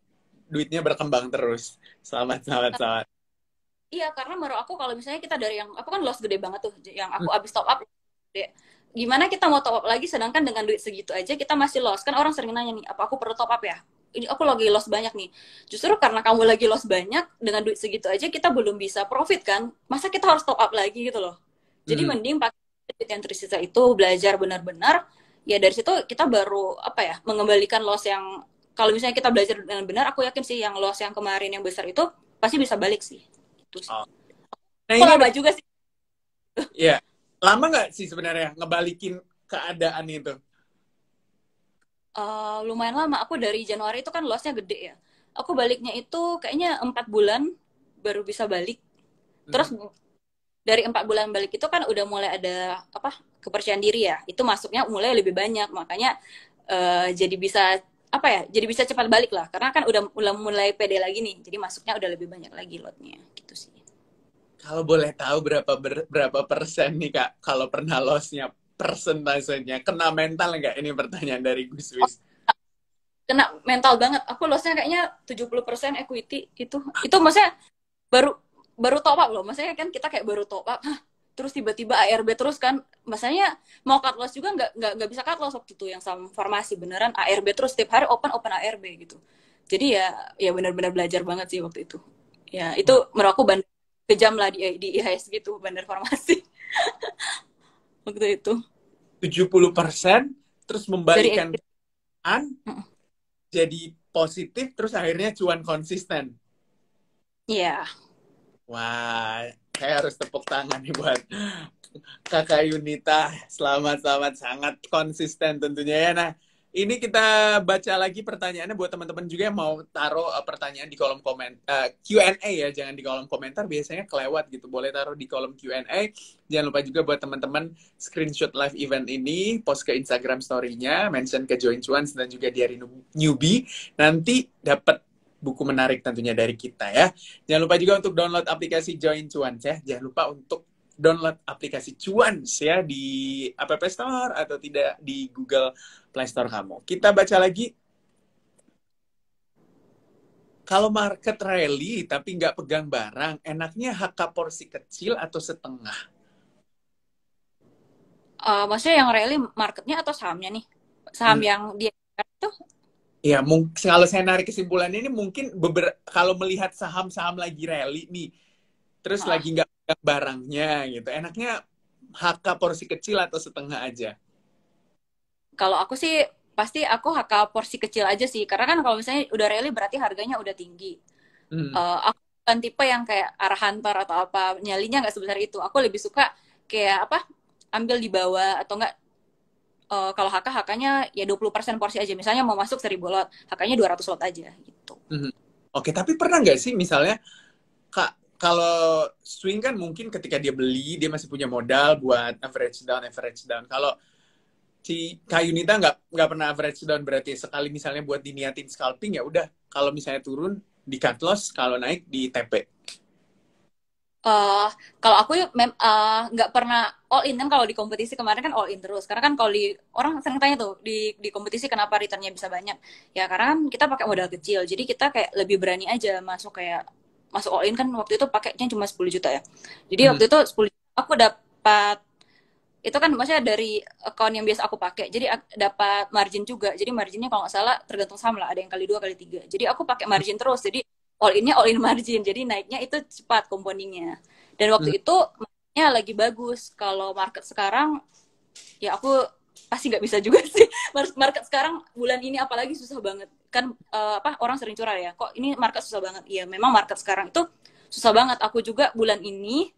Duitnya berkembang terus. Selamat, selamat, selamat. Iya, karena menurut aku kalau misalnya kita dari yang aku kan loss gede banget tuh, yang aku hmm. abis top up gede gimana kita mau top up lagi sedangkan dengan duit segitu aja kita masih loss kan orang sering nanya nih apa aku perlu top up ya ini aku lagi loss banyak nih justru karena kamu lagi loss banyak dengan duit segitu aja kita belum bisa profit kan masa kita harus top up lagi gitu loh jadi hmm. mending pakai duit yang tersisa itu belajar benar-benar ya dari situ kita baru apa ya mengembalikan loss yang kalau misalnya kita belajar dengan benar aku yakin sih yang loss yang kemarin yang besar itu pasti bisa balik sih itu sih. Oh. Nah, ini... juga sih. Iya. Yeah lama nggak sih sebenarnya ngebalikin keadaan itu? Uh, lumayan lama. Aku dari Januari itu kan lossnya gede ya. Aku baliknya itu kayaknya empat bulan baru bisa balik. Hmm. Terus hmm. dari empat bulan balik itu kan udah mulai ada apa kepercayaan diri ya. Itu masuknya mulai lebih banyak. Makanya uh, jadi bisa apa ya? Jadi bisa cepat balik lah. Karena kan udah mulai pede lagi nih. Jadi masuknya udah lebih banyak lagi lotnya. Kalau boleh tahu berapa ber, berapa persen nih kak, kalau pernah lossnya persentasenya kena mental nggak? Ini pertanyaan dari Gus Wis. Kena mental banget. Aku lossnya kayaknya 70% equity itu. Itu maksudnya baru baru top up loh. Maksudnya kan kita kayak baru top up. terus tiba-tiba ARB terus kan Maksudnya mau cut loss juga nggak nggak nggak bisa cut loss waktu itu yang sama farmasi beneran ARB terus setiap hari open open ARB gitu jadi ya ya benar-benar belajar banget sih waktu itu ya itu menurut aku banget kejam lah di, di IHS gitu bandar farmasi waktu itu 70 persen terus membalikkan an jadi positif terus akhirnya cuan konsisten iya yeah. wah saya harus tepuk tangan nih buat kakak Yunita selamat selamat sangat konsisten tentunya ya nah ini kita baca lagi pertanyaannya buat teman-teman juga yang mau taruh eh, pertanyaan di kolom komen uh, eh, Q&A ya, jangan di kolom komentar biasanya kelewat gitu. Boleh taruh di kolom Q&A. Jangan lupa juga buat teman-teman screenshot live event ini, post ke Instagram story-nya, mention ke Join Cuan dan juga hari Newbie. Nanti dapat buku menarik tentunya dari kita ya. Jangan lupa juga untuk download aplikasi Join Cuan ya. Jangan lupa untuk download aplikasi Cuan ya di App Store atau tidak di Google playstore kamu. Kita baca lagi. Kalau market rally tapi nggak pegang barang, enaknya HK porsi kecil atau setengah? Uh, maksudnya yang rally marketnya atau sahamnya nih? Saham hmm. yang dia itu? Iya, kalau saya narik kesimpulannya ini mungkin beber kalau melihat saham-saham lagi rally nih, terus ah. lagi nggak pegang barangnya gitu, enaknya HK porsi kecil atau setengah aja? kalau aku sih pasti aku haka porsi kecil aja sih karena kan kalau misalnya udah rally berarti harganya udah tinggi hmm. uh, aku bukan tipe yang kayak arah hunter atau apa nyalinya nggak sebesar itu aku lebih suka kayak apa ambil di bawah atau enggak uh, eh, kalau HK HK-nya ya 20% porsi aja misalnya mau masuk 1000 lot HK-nya 200 lot aja gitu. Mm -hmm. Oke, tapi pernah nggak sih misalnya Kak kalau swing kan mungkin ketika dia beli dia masih punya modal buat average down average down. Kalau si Kak Yunita nggak nggak pernah average down berarti ya. sekali misalnya buat diniatin scalping ya udah kalau misalnya turun di cut loss kalau naik di TP uh, eh, kalau aku eh, nggak uh, pernah all in kan kalau di kompetisi kemarin kan all in terus karena kan kalau di orang sering tanya tuh di di kompetisi kenapa returnnya bisa banyak ya karena kan kita pakai modal kecil jadi kita kayak lebih berani aja masuk kayak masuk all in kan waktu itu pakainya cuma 10 juta ya jadi hmm. waktu itu 10 aku dapat itu kan maksudnya dari account yang biasa aku pakai jadi dapat margin juga jadi marginnya kalau nggak salah tergantung saham lah ada yang kali dua kali tiga jadi aku pakai margin terus jadi all innya all in margin jadi naiknya itu cepat komponennya dan waktu hmm. itu maksudnya lagi bagus kalau market sekarang ya aku pasti nggak bisa juga sih market sekarang bulan ini apalagi susah banget kan uh, apa orang sering curah ya kok ini market susah banget iya memang market sekarang itu susah banget aku juga bulan ini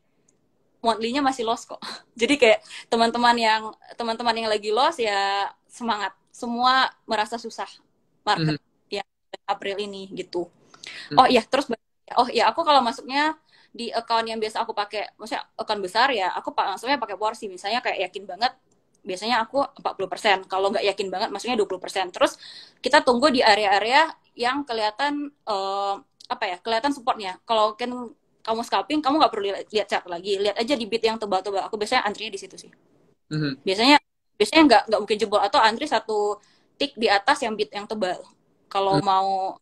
monthly-nya masih los kok. Jadi kayak teman-teman yang teman-teman yang lagi los ya semangat. Semua merasa susah market mm -hmm. ya April ini gitu. Mm -hmm. Oh iya, terus oh iya aku kalau masuknya di account yang biasa aku pakai, maksudnya account besar ya, aku langsungnya pakai porsi. Misalnya kayak yakin banget biasanya aku 40%. Kalau nggak yakin banget maksudnya 20%. Terus kita tunggu di area-area yang kelihatan uh, apa ya kelihatan supportnya kalau kan kamu scalping kamu nggak perlu lihat, chart lagi lihat aja di bid yang tebal-tebal aku biasanya antrinya di situ sih mm-hmm. biasanya biasanya nggak nggak mungkin jebol atau antri satu tick di atas yang bid yang tebal kalau mm-hmm. mau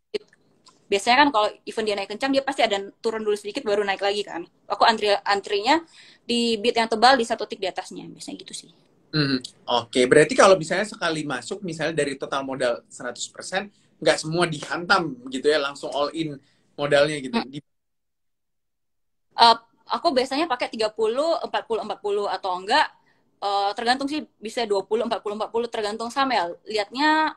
biasanya kan kalau event dia naik kencang dia pasti ada turun dulu sedikit baru naik lagi kan aku antri antrinya di beat yang tebal di satu tick di atasnya biasanya gitu sih mm, oke okay. berarti kalau misalnya sekali masuk misalnya dari total modal 100% nggak semua dihantam gitu ya langsung all in modalnya gitu mm. di Eh, aku biasanya pakai 30 40 40 atau enggak uh, tergantung sih bisa 20 40 40 tergantung saham ya lihatnya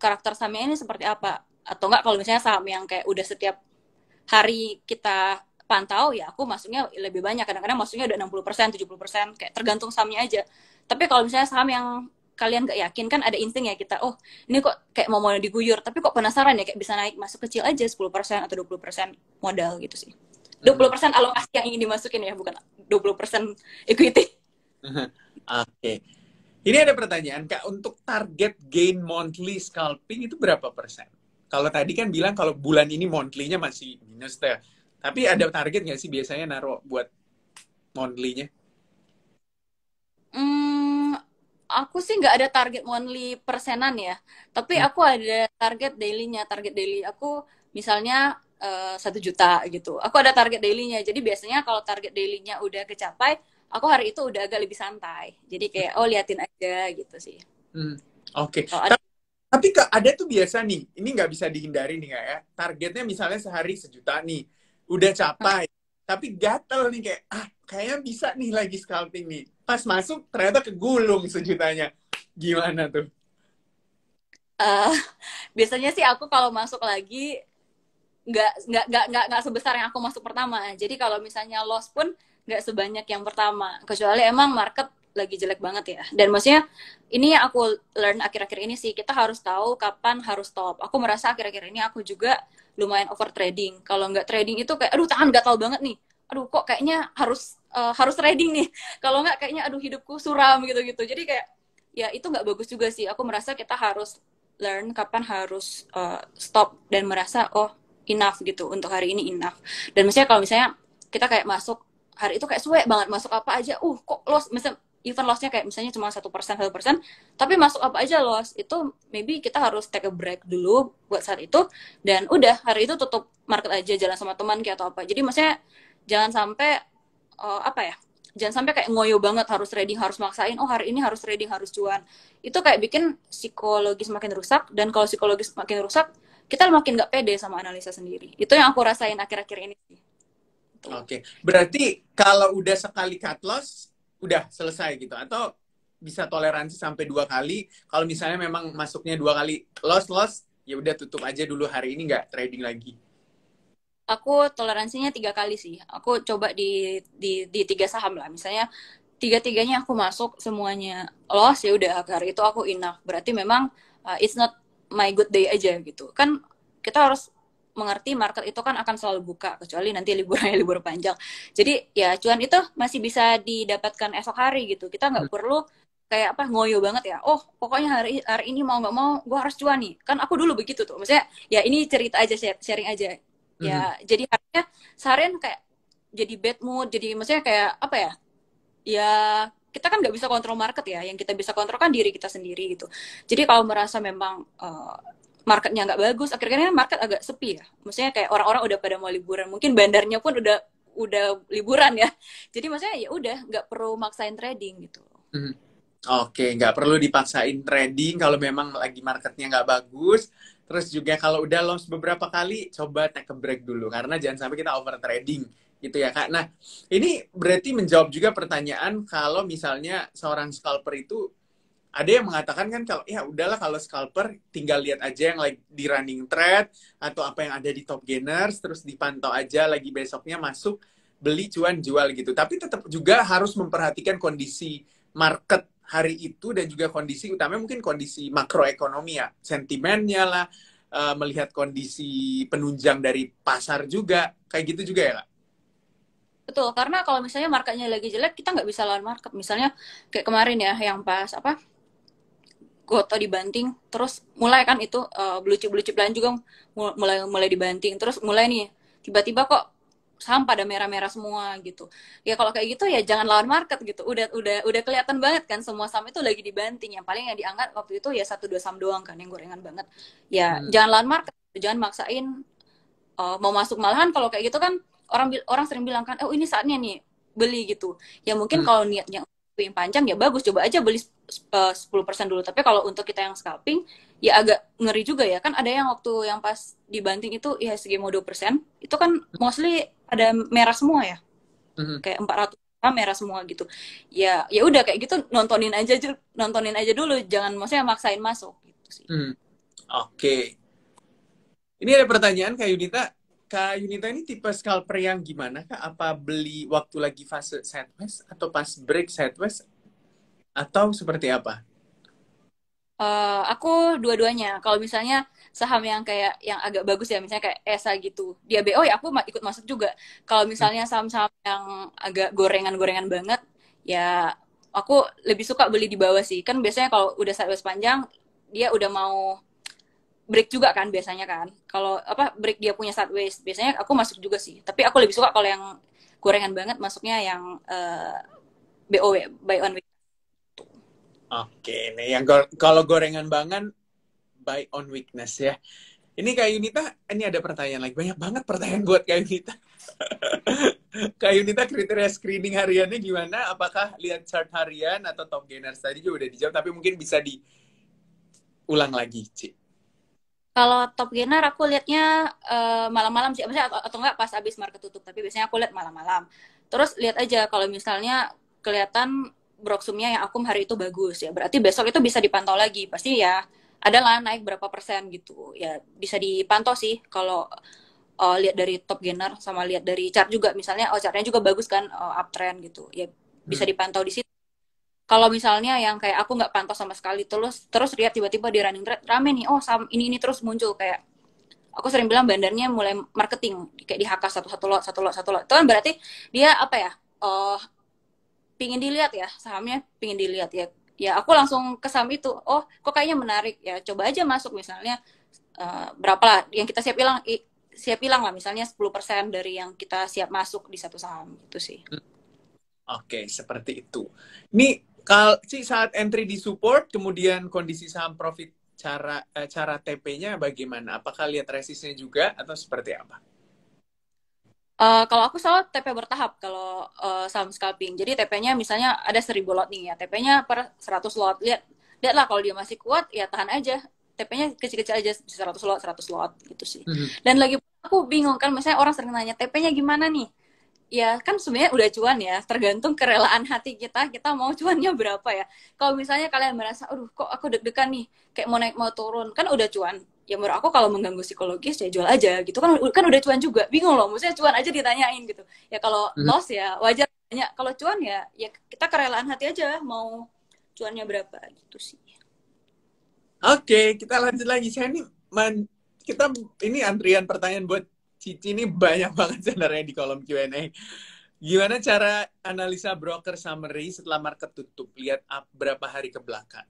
karakter sahamnya ini seperti apa atau enggak kalau misalnya saham yang kayak udah setiap hari kita pantau ya aku masuknya lebih banyak kadang-kadang masuknya udah 60% 70% kayak tergantung sahamnya aja tapi kalau misalnya saham yang kalian gak yakin kan ada insting ya kita oh ini kok kayak mau mau diguyur tapi kok penasaran ya kayak bisa naik masuk kecil aja 10% atau 20% modal gitu sih 20% persen alokasi yang ingin dimasukin ya, bukan 20% persen equity. Oke. okay. Ini ada pertanyaan, Kak, untuk target gain monthly scalping itu berapa persen? Kalau tadi kan bilang kalau bulan ini monthly-nya masih minus teh. Ya. Tapi ada target nggak sih biasanya naruh buat monthly-nya? Hmm, aku sih nggak ada target monthly persenan ya. Tapi hmm. aku ada target daily-nya. Target daily aku misalnya Eh, satu uh, juta gitu. Aku ada target dailynya. Jadi biasanya kalau target dailynya udah kecapai, aku hari itu udah agak lebih santai. Jadi kayak oh liatin aja gitu sih. Hmm. Oke. Okay. Tapi ke, ada tuh biasa nih. Ini nggak bisa dihindari nih ya. Targetnya misalnya sehari sejuta nih, udah capai. Tapi gatel nih kayak ah kayaknya bisa nih lagi scouting nih. Pas masuk ternyata kegulung sejutanya. Gimana tuh? Uh, biasanya sih aku kalau masuk lagi nggak nggak nggak nggak nggak sebesar yang aku masuk pertama jadi kalau misalnya loss pun nggak sebanyak yang pertama kecuali emang market lagi jelek banget ya dan maksudnya ini yang aku learn akhir-akhir ini sih kita harus tahu kapan harus stop aku merasa akhir-akhir ini aku juga lumayan over trading kalau nggak trading itu kayak aduh tangan gatal banget nih aduh kok kayaknya harus uh, harus trading nih kalau nggak kayaknya aduh hidupku suram gitu-gitu jadi kayak ya itu nggak bagus juga sih aku merasa kita harus learn kapan harus uh, stop dan merasa oh enough gitu untuk hari ini enough dan misalnya kalau misalnya kita kayak masuk hari itu kayak suwe banget masuk apa aja uh kok loss misalnya even lossnya kayak misalnya cuma satu persen satu persen tapi masuk apa aja loss itu maybe kita harus take a break dulu buat saat itu dan udah hari itu tutup market aja jalan sama teman kayak atau apa jadi maksudnya jangan sampai uh, apa ya jangan sampai kayak ngoyo banget harus trading harus maksain oh hari ini harus trading harus cuan itu kayak bikin psikologis makin rusak dan kalau psikologis makin rusak kita makin nggak pede sama analisa sendiri itu yang aku rasain akhir-akhir ini gitu. oke okay. berarti kalau udah sekali cut loss udah selesai gitu atau bisa toleransi sampai dua kali kalau misalnya memang masuknya dua kali loss loss ya udah tutup aja dulu hari ini nggak trading lagi aku toleransinya tiga kali sih aku coba di di di tiga saham lah misalnya tiga tiganya aku masuk semuanya loss ya udah hari itu aku enough berarti memang uh, it's not my good day aja gitu kan kita harus mengerti market itu kan akan selalu buka kecuali nanti liburannya libur panjang jadi ya cuan itu masih bisa didapatkan esok hari gitu kita nggak hmm. perlu kayak apa ngoyo banget ya oh pokoknya hari hari ini mau nggak mau gue harus cuan nih kan aku dulu begitu tuh maksudnya ya ini cerita aja sharing aja ya hmm jadi harinya seharian kayak jadi bad mood jadi maksudnya kayak apa ya ya kita kan nggak bisa kontrol market ya yang kita bisa kontrol kan diri kita sendiri gitu jadi kalau merasa memang uh, marketnya nggak bagus akhirnya kan market agak sepi ya maksudnya kayak orang-orang udah pada mau liburan mungkin bandarnya pun udah udah liburan ya jadi maksudnya ya udah nggak perlu maksain trading gitu hmm. oke okay, nggak perlu dipaksain trading kalau memang lagi marketnya nggak bagus terus juga kalau udah loss beberapa kali coba take a break dulu karena jangan sampai kita over trading gitu ya kak. Nah ini berarti menjawab juga pertanyaan kalau misalnya seorang scalper itu ada yang mengatakan kan kalau ya udahlah kalau scalper tinggal lihat aja yang lagi di running thread atau apa yang ada di top gainers terus dipantau aja lagi besoknya masuk beli cuan jual gitu. Tapi tetap juga harus memperhatikan kondisi market hari itu dan juga kondisi utamanya mungkin kondisi makroekonomi ya sentimennya lah eh, melihat kondisi penunjang dari pasar juga kayak gitu juga ya kak betul karena kalau misalnya marketnya lagi jelek kita nggak bisa lawan market misalnya kayak kemarin ya yang pas apa Goto dibanting terus mulai kan itu uh, eh, blue chip blue chip lain juga mulai mulai dibanting terus mulai nih tiba-tiba kok saham pada merah-merah semua gitu. Ya kalau kayak gitu ya jangan lawan market gitu. Udah udah udah kelihatan banget kan semua saham itu lagi dibanting. Yang paling yang diangkat waktu itu ya satu dua saham doang kan yang gorengan banget. Ya hmm. jangan lawan market, jangan maksain uh, mau masuk malahan kalau kayak gitu kan orang orang sering bilang kan oh ini saatnya nih beli gitu ya mungkin hmm. kalau niatnya yang panjang ya bagus coba aja beli eh, sepuluh persen dulu tapi kalau untuk kita yang scalping ya agak ngeri juga ya kan ada yang waktu yang pas dibanting itu ya IHSG mau dua persen itu kan mostly ada merah semua ya hmm kayak empat ratus merah semua gitu ya ya udah kayak gitu nontonin aja nontonin aja dulu jangan maksudnya maksain masuk gitu sih Hmm. oke okay. ini ada pertanyaan kayak Yudita Kak Yunita ini tipe scalper yang gimana kak? Apa beli waktu lagi fase sideways atau pas break sideways atau seperti apa? Uh, aku dua-duanya. Kalau misalnya saham yang kayak yang agak bagus ya, misalnya kayak ESA gitu, dia BO oh ya aku ikut masuk juga. Kalau misalnya saham-saham yang agak gorengan-gorengan banget, ya aku lebih suka beli di bawah sih. Kan biasanya kalau udah sideways panjang, dia udah mau break juga kan biasanya kan kalau apa break dia punya start waste biasanya aku masuk juga sih tapi aku lebih suka kalau yang gorengan banget masuknya yang uh, eh, buy buy on weekend Oke, nih yang go kalau gorengan banget buy on weakness ya. Ini kayak Yunita, ini ada pertanyaan lagi. Banyak banget pertanyaan buat kayak Yunita. kayak Yunita kriteria screening hariannya gimana? Apakah lihat chart harian atau top gainers tadi juga udah dijawab, tapi mungkin bisa diulang lagi, Cik. Kalau Top Gainer aku liatnya malam eh, malam-malam sih, maksudnya atau, atau enggak pas abis market tutup, tapi biasanya aku lihat malam-malam. Terus lihat aja kalau misalnya kelihatan broksumnya yang akum hari itu bagus ya, berarti besok itu bisa dipantau lagi. Pasti ya ada adalah naik berapa persen gitu. Ya bisa dipantau sih kalau uh, eh, lihat dari top gainer sama lihat dari chart juga misalnya oh chartnya juga bagus kan uh, uptrend gitu. Ya bisa hmm. dipantau di situ kalau misalnya yang kayak aku nggak pantau sama sekali terus terus lihat tiba-tiba di running thread rame nih oh sam, ini ini terus muncul kayak aku sering bilang bandarnya mulai marketing kayak di HK satu satu lot satu lot satu lot itu kan berarti dia apa ya oh pingin dilihat ya sahamnya pingin dilihat ya ya aku langsung ke saham itu oh kok kayaknya menarik ya coba aja masuk misalnya uh, berapa lah yang kita siap hilang siap hilang lah misalnya 10% dari yang kita siap masuk di satu saham itu sih. Hmm. Oke, okay, seperti itu. Ini Kal si saat entry di support, kemudian kondisi saham profit cara eh, cara TP-nya bagaimana? Apakah lihat resistnya juga atau seperti apa? Uh, kalau aku selalu TP bertahap kalau uh, saham scalping. Jadi TP-nya misalnya ada seribu lot nih ya. TP-nya per seratus lot. Lihat lihatlah kalau dia masih kuat ya tahan aja. TP-nya kecil-kecil aja 100 lot, 100 lot gitu sih. Mm -hmm. Dan lagi aku bingung kan misalnya orang sering nanya TP-nya gimana nih? ya kan sebenarnya udah cuan ya tergantung kerelaan hati kita kita mau cuannya berapa ya kalau misalnya kalian merasa aduh kok aku deg-degan nih kayak mau naik mau turun kan udah cuan ya menurut aku kalau mengganggu psikologis ya jual aja gitu kan kan udah cuan juga bingung loh maksudnya cuan aja ditanyain gitu ya kalau hmm. loss ya wajar tanya kalau cuan ya ya kita kerelaan hati aja mau cuannya berapa gitu sih oke okay, kita lanjut lagi saya ini kita ini antrian pertanyaan buat Cici ini banyak banget sebenarnya di kolom Q&A. Gimana cara analisa broker summary setelah market tutup? Lihat up berapa hari ke belakang?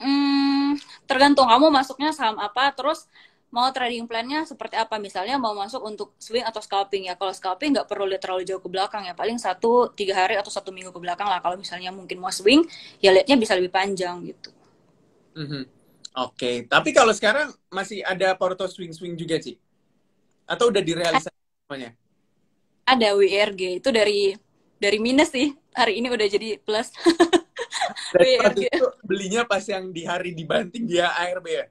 Hmm, tergantung kamu masuknya saham apa, terus mau trading plan-nya seperti apa. Misalnya mau masuk untuk swing atau scalping ya. Kalau scalping nggak perlu lihat terlalu jauh ke belakang ya. Paling satu, tiga hari atau satu minggu ke belakang lah. Kalau misalnya mungkin mau swing, ya lihatnya bisa lebih panjang gitu. Mm -hmm. hmm. Oke, okay. tapi kalau sekarang masih ada Porto Swing Swing juga, sih, Atau udah direalisasi semuanya? Ada WRG itu dari dari minus sih. Hari ini udah jadi plus. WRG. Itu belinya pas yang di hari dibanting dia ARB ya?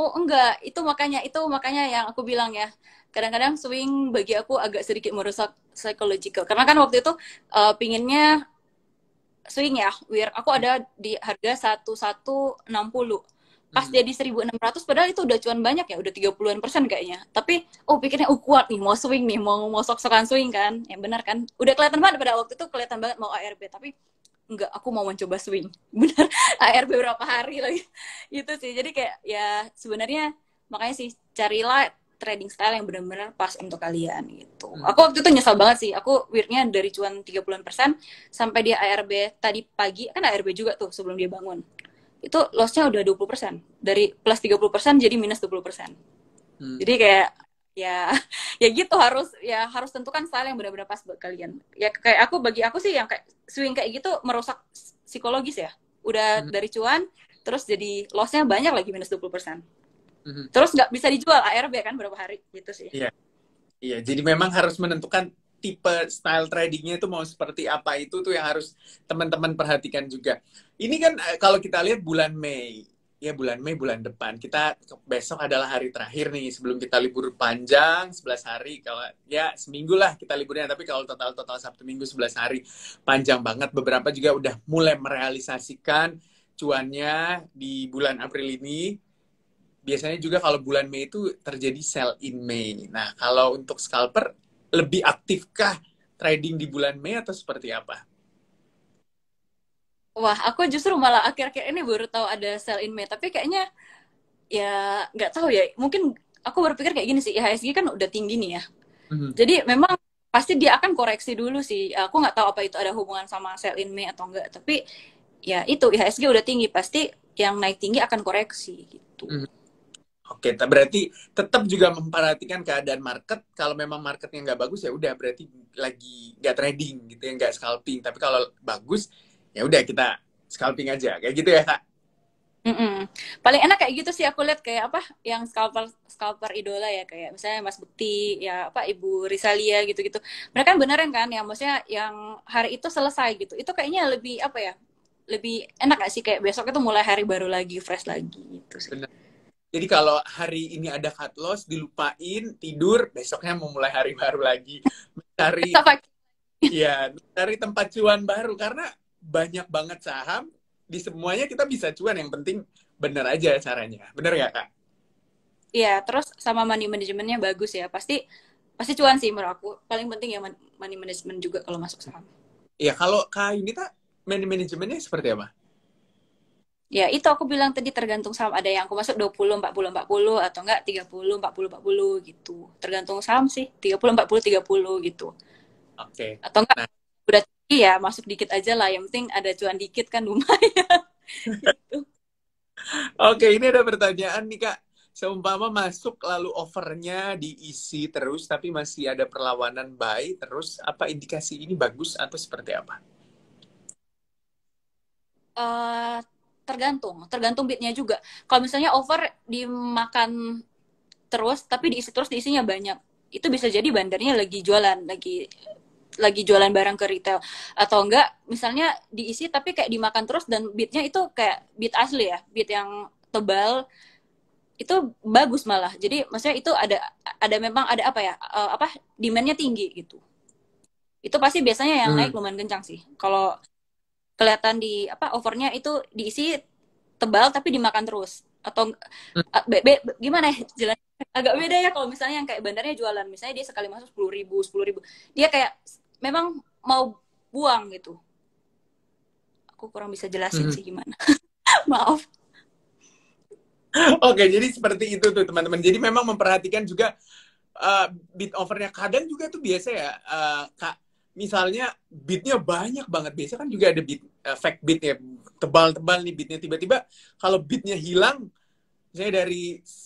Oh enggak, itu makanya itu makanya yang aku bilang ya. Kadang-kadang swing bagi aku agak sedikit merusak psychological. Karena kan waktu itu uh, pinginnya swing ya wir aku ada di harga satu satu enam 1160 pas hmm. enam ratus, padahal itu udah cuan banyak ya udah 30-an persen kayaknya tapi oh pikirnya oh kuat nih mau swing nih mau mau sok-sokan swing kan yang benar kan udah kelihatan banget pada waktu itu kelihatan banget mau ARB tapi enggak aku mau mencoba swing benar ARB berapa hari lagi itu sih jadi kayak ya sebenarnya makanya sih carilah trading style yang benar-benar pas untuk kalian gitu. Hmm. Aku waktu itu nyesel banget sih. Aku weirdnya dari cuan 30-an persen sampai dia ARB tadi pagi kan ARB juga tuh sebelum dia bangun. Itu lossnya udah 20 persen dari plus 30 persen jadi minus 20 persen. Hmm. Jadi kayak ya ya gitu harus ya harus tentukan style yang benar-benar pas buat kalian. Ya kayak aku bagi aku sih yang kayak swing kayak gitu merusak psikologis ya. Udah hmm. dari cuan terus jadi lossnya banyak lagi minus 20 persen hmm Terus nggak bisa dijual ARB kan berapa hari gitu sih. Iya. Iya, jadi memang harus menentukan tipe style tradingnya itu mau seperti apa itu tuh yang harus teman-teman perhatikan juga. Ini kan eh, kalau kita lihat bulan Mei, ya bulan Mei bulan depan kita besok adalah hari terakhir nih sebelum kita libur panjang 11 hari kalau ya seminggu lah kita liburnya tapi kalau total total Sabtu Minggu 11 hari panjang banget beberapa juga udah mulai merealisasikan cuannya di bulan April ini biasanya juga kalau bulan Mei itu terjadi sell in Mei. Nah, kalau untuk scalper lebih aktifkah trading di bulan Mei atau seperti apa? Wah, aku justru malah akhir-akhir ini baru tahu ada sell in Mei, tapi kayaknya ya nggak tahu ya. Mungkin aku berpikir kayak gini sih, IHSG kan udah tinggi nih ya. Mm-hmm. Jadi memang pasti dia akan koreksi dulu sih. Aku nggak tahu apa itu ada hubungan sama sell in Mei atau enggak, tapi ya itu IHSG udah tinggi, pasti yang naik tinggi akan koreksi gitu. Mm-hmm Oke, berarti tetap juga memperhatikan keadaan market. Kalau memang marketnya nggak bagus ya udah berarti lagi nggak trading gitu ya, nggak scalping. Tapi kalau bagus ya udah kita scalping aja, kayak gitu ya kak. Mm-mm. Paling enak kayak gitu sih aku lihat kayak apa yang scalper scalper idola ya kayak misalnya Mas Bukti ya apa Ibu Risalia gitu-gitu. Mereka kan beneran kan ya maksudnya yang hari itu selesai gitu. Itu kayaknya lebih apa ya? Lebih enak gak sih kayak besok itu mulai hari baru lagi, fresh lagi gitu sih. Bener jadi kalau hari ini ada cut loss, dilupain, tidur, besoknya memulai hari baru lagi. Mencari, ya, mencari tempat cuan baru. Karena banyak banget saham, di semuanya kita bisa cuan. Yang penting bener aja caranya. Bener nggak, Kak? Iya, terus sama money manajemennya bagus ya. Pasti pasti cuan sih menurut aku. Paling penting ya money management juga kalau masuk saham. Iya, kalau Kak ini Yunita, money manajemennya seperti apa? Ya, itu aku bilang tadi tergantung saham ada yang aku masuk 20 40 40 atau enggak 30 40 40 gitu. Tergantung saham sih, 30 40 30 gitu. Oke. Okay. Atau enggak nah. udah tinggi ya, masuk dikit aja lah, yang penting ada cuan dikit kan lumayan. gitu. Oke, okay, ini ada pertanyaan nih Kak. Seumpama masuk lalu overnya diisi terus tapi masih ada perlawanan buy terus apa indikasi ini bagus atau seperti apa? Uh, tergantung tergantung bitnya juga kalau misalnya over dimakan terus tapi diisi terus diisinya banyak itu bisa jadi bandarnya lagi jualan lagi lagi jualan barang ke retail atau enggak misalnya diisi tapi kayak dimakan terus dan bitnya itu kayak bit asli ya bit yang tebal itu bagus malah jadi maksudnya itu ada ada memang ada apa ya uh, apa demandnya tinggi gitu itu pasti biasanya yang hmm. naik lumayan kencang sih kalau kelihatan di apa overnya itu diisi tebal tapi dimakan terus atau hmm. be, be, gimana ya jalan agak beda ya kalau misalnya yang kayak bandarnya jualan misalnya dia sekali masuk sepuluh ribu sepuluh ribu dia kayak memang mau buang gitu aku kurang bisa jelasin hmm. sih gimana maaf Oke, jadi seperti itu tuh teman-teman. Jadi memang memperhatikan juga uh, bid overnya. Kadang juga tuh biasa ya, uh, kak misalnya beatnya banyak banget biasanya kan juga ada beat efek eh, beat ya. tebal-tebal nih beatnya tiba-tiba kalau beatnya hilang misalnya dari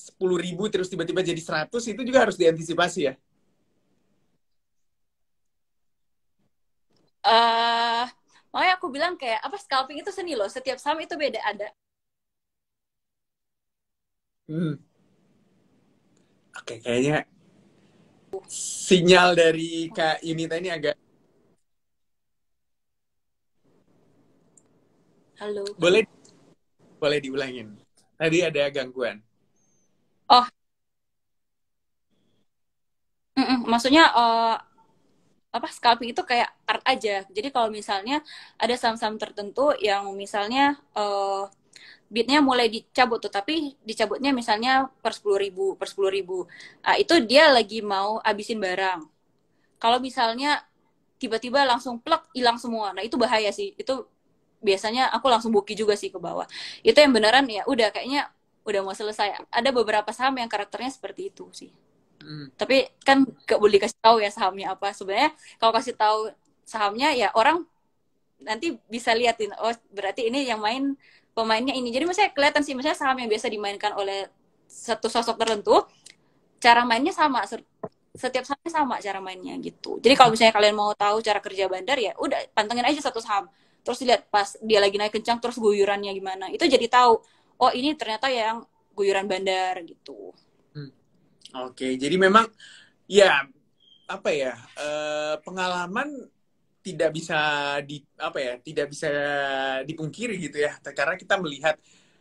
sepuluh ribu terus tiba-tiba jadi seratus itu juga harus diantisipasi ya eh uh, makanya aku bilang kayak apa scalping itu seni loh setiap saham itu beda ada hmm. oke okay, kayaknya sinyal dari kak Yunita ini agak Halo. Boleh boleh diulangin. Tadi ada gangguan. Oh. Mm-mm, maksudnya uh, apa scalping itu kayak art aja. Jadi kalau misalnya ada saham-saham tertentu yang misalnya uh, eh, bitnya mulai dicabut tuh tapi dicabutnya misalnya per sepuluh ribu per sepuluh ribu nah, itu dia lagi mau abisin barang kalau misalnya tiba-tiba langsung plek hilang semua nah itu bahaya sih itu biasanya aku langsung buki juga sih ke bawah itu yang beneran ya udah kayaknya udah mau selesai ada beberapa saham yang karakternya seperti itu sih hmm. tapi kan gak boleh kasih tahu ya sahamnya apa sebenarnya kalau kasih tahu sahamnya ya orang nanti bisa liatin oh berarti ini yang main pemainnya ini jadi misalnya kelihatan sih misalnya saham yang biasa dimainkan oleh satu sosok tertentu cara mainnya sama setiap sahamnya sama cara mainnya gitu jadi kalau misalnya kalian mau tahu cara kerja bandar ya udah pantengin aja satu saham terus dilihat pas dia lagi naik kencang terus guyurannya gimana itu jadi tahu oh ini ternyata yang guyuran bandar gitu hmm. oke okay. jadi memang ya apa ya eh, pengalaman tidak bisa di apa ya tidak bisa dipungkiri gitu ya karena kita melihat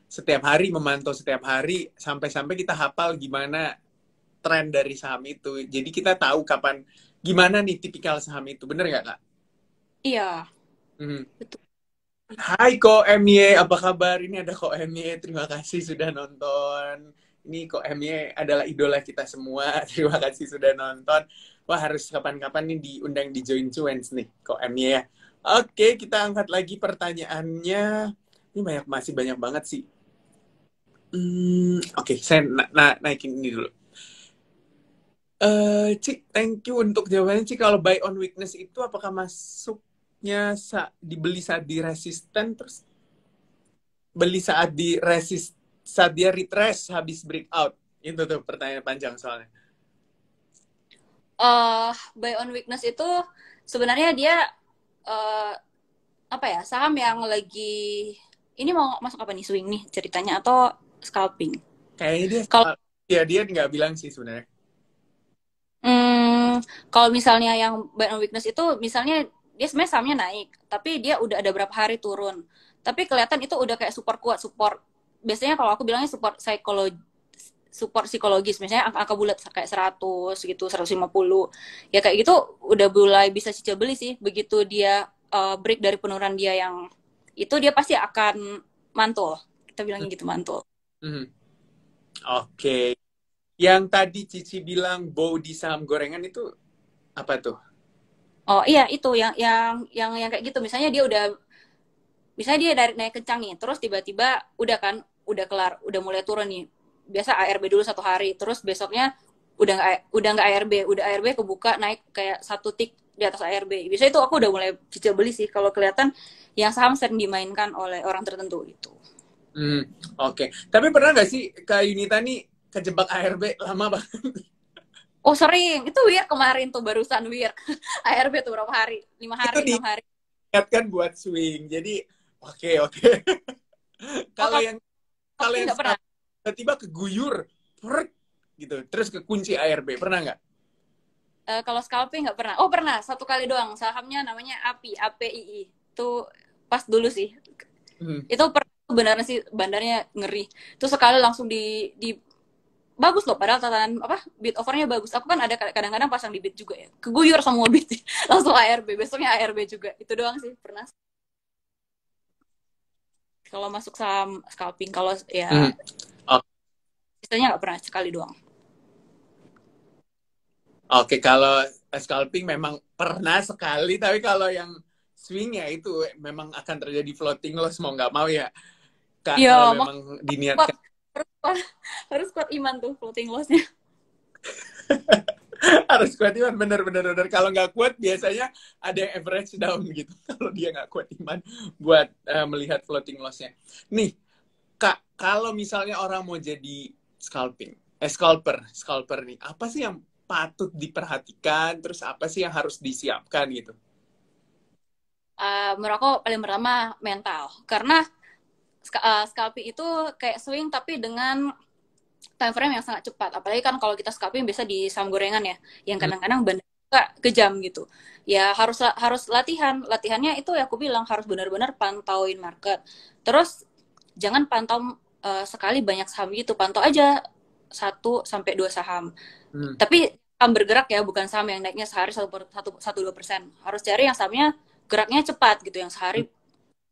setiap hari memantau setiap hari sampai-sampai kita hafal gimana tren dari saham itu jadi kita tahu kapan gimana nih tipikal saham itu bener nggak kak iya Mm-hmm. Hai Ko Mie, apa kabar? Ini ada Ko Mie, terima kasih sudah nonton. Ini Ko Mie adalah idola kita semua, terima kasih sudah nonton. Wah harus kapan-kapan nih diundang di Join Cuens nih, Ko Mie. ya. Oke, kita angkat lagi pertanyaannya. Ini banyak masih banyak banget sih. Hmm, Oke, okay, saya na na naikin ini dulu. Uh, Cik, thank you untuk jawabannya. Cik, kalau buy on weakness itu apakah masuk takutnya sa dibeli saat di resisten terus beli saat di resist saat dia retrace habis breakout itu tuh pertanyaan panjang soalnya uh, eh, buy on weakness itu sebenarnya dia uh, apa ya saham yang lagi ini mau masuk apa nih swing nih ceritanya atau scalping kayaknya dia kalau ya dia nggak bilang sih sebenarnya hmm, kalau misalnya yang buy on weakness itu misalnya dia sebenarnya sahamnya naik tapi dia udah ada berapa hari turun tapi kelihatan itu udah kayak support kuat support biasanya kalau aku bilangnya support psikologi support psikologis misalnya angka, bulat kayak 100 gitu 150 ya kayak gitu udah mulai bisa cicil beli sih begitu dia uh, break dari penurunan dia yang itu dia pasti akan mantul kita bilangnya gitu mantul hmm. oke okay. yang tadi Cici bilang bow di saham gorengan itu apa tuh oh iya itu yang yang yang yang kayak gitu misalnya dia udah misalnya dia dari naik kencang nih terus tiba-tiba udah kan udah kelar udah mulai turun nih biasa ARB dulu satu hari terus besoknya udah nggak udah nggak ARB udah ARB kebuka naik kayak satu tik di atas ARB bisa itu aku udah mulai cicil beli sih kalau kelihatan yang saham sering dimainkan oleh orang tertentu itu. hmm, oke okay. tapi pernah nggak sih kak Yunita nih kejebak ARB lama banget Oh sering, itu weird kemarin tuh barusan weird ARB tuh berapa hari? Lima hari, enam hari. Ingatkan buat swing, jadi oke okay, oke. Okay. kalau oh, yang kalau yang tiba-tiba keguyur, perut gitu, terus ke kunci ARB pernah nggak? Uh, kalau scalping nggak pernah. Oh pernah, satu kali doang. Sahamnya namanya API, APII. Itu pas dulu sih. Hmm. Itu pernah benar sih bandarnya ngeri. Terus sekali langsung di di bagus loh padahal tatanan apa beat overnya bagus aku kan ada kadang-kadang pasang di beat juga ya keguyur semua beat langsung ARB besoknya ARB juga itu doang sih pernah kalau masuk saham scalping kalau ya hmm. oh. istilahnya nggak pernah sekali doang oke okay, kalau scalping memang pernah sekali tapi kalau yang swing ya itu memang akan terjadi floating loss mau nggak mau ya Kak, Yo, iya, kalau memang diniatkan harus kuat iman tuh floating lossnya harus kuat iman bener bener bener kalau nggak kuat biasanya ada yang average down gitu kalau dia nggak kuat iman buat uh, melihat floating lossnya nih kak kalau misalnya orang mau jadi scalping eh scalper scalper nih apa sih yang patut diperhatikan terus apa sih yang harus disiapkan gitu uh, eh, merokok paling pertama mental karena uh, eh, scalping itu kayak swing tapi dengan time frame yang sangat cepat. Apalagi kan kalau kita scalping biasa di saham gorengan ya, yang hmm. kadang-kadang benar kejam gitu. Ya harus harus latihan. Latihannya itu ya aku bilang harus benar-benar pantauin market. Terus jangan pantau uh, sekali banyak saham gitu, pantau aja satu sampai dua saham. Hmm. Tapi saham bergerak ya, bukan saham yang naiknya sehari satu satu dua persen. Harus cari yang sahamnya geraknya cepat gitu, yang sehari hmm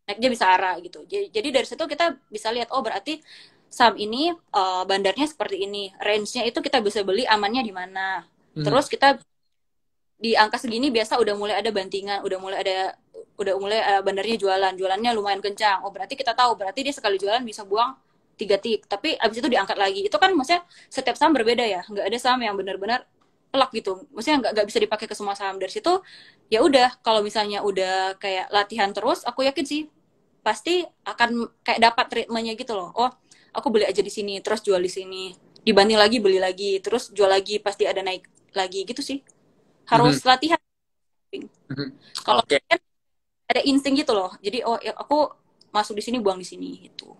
naiknya bisa arah gitu. Jadi, dari situ kita bisa lihat oh berarti saham ini uh, bandarnya seperti ini, range-nya itu kita bisa beli amannya di mana. Hmm. Terus kita di angka segini biasa udah mulai ada bantingan, udah mulai ada udah mulai uh, bandarnya jualan, jualannya lumayan kencang. Oh berarti kita tahu, berarti dia sekali jualan bisa buang tiga tik, tapi abis itu diangkat lagi. Itu kan maksudnya setiap saham berbeda ya, nggak ada saham yang benar-benar pelak gitu maksudnya nggak nggak bisa dipakai ke semua saham dari situ ya udah kalau misalnya udah kayak latihan terus aku yakin sih pasti akan kayak dapat treatmentnya gitu loh oh aku beli aja di sini terus jual di sini dibanding lagi beli lagi terus jual lagi pasti ada naik lagi gitu sih harus mm -hmm. latihan mm -hmm. kalau okay. kan ada insting gitu loh jadi oh ya aku masuk di sini buang di sini gitu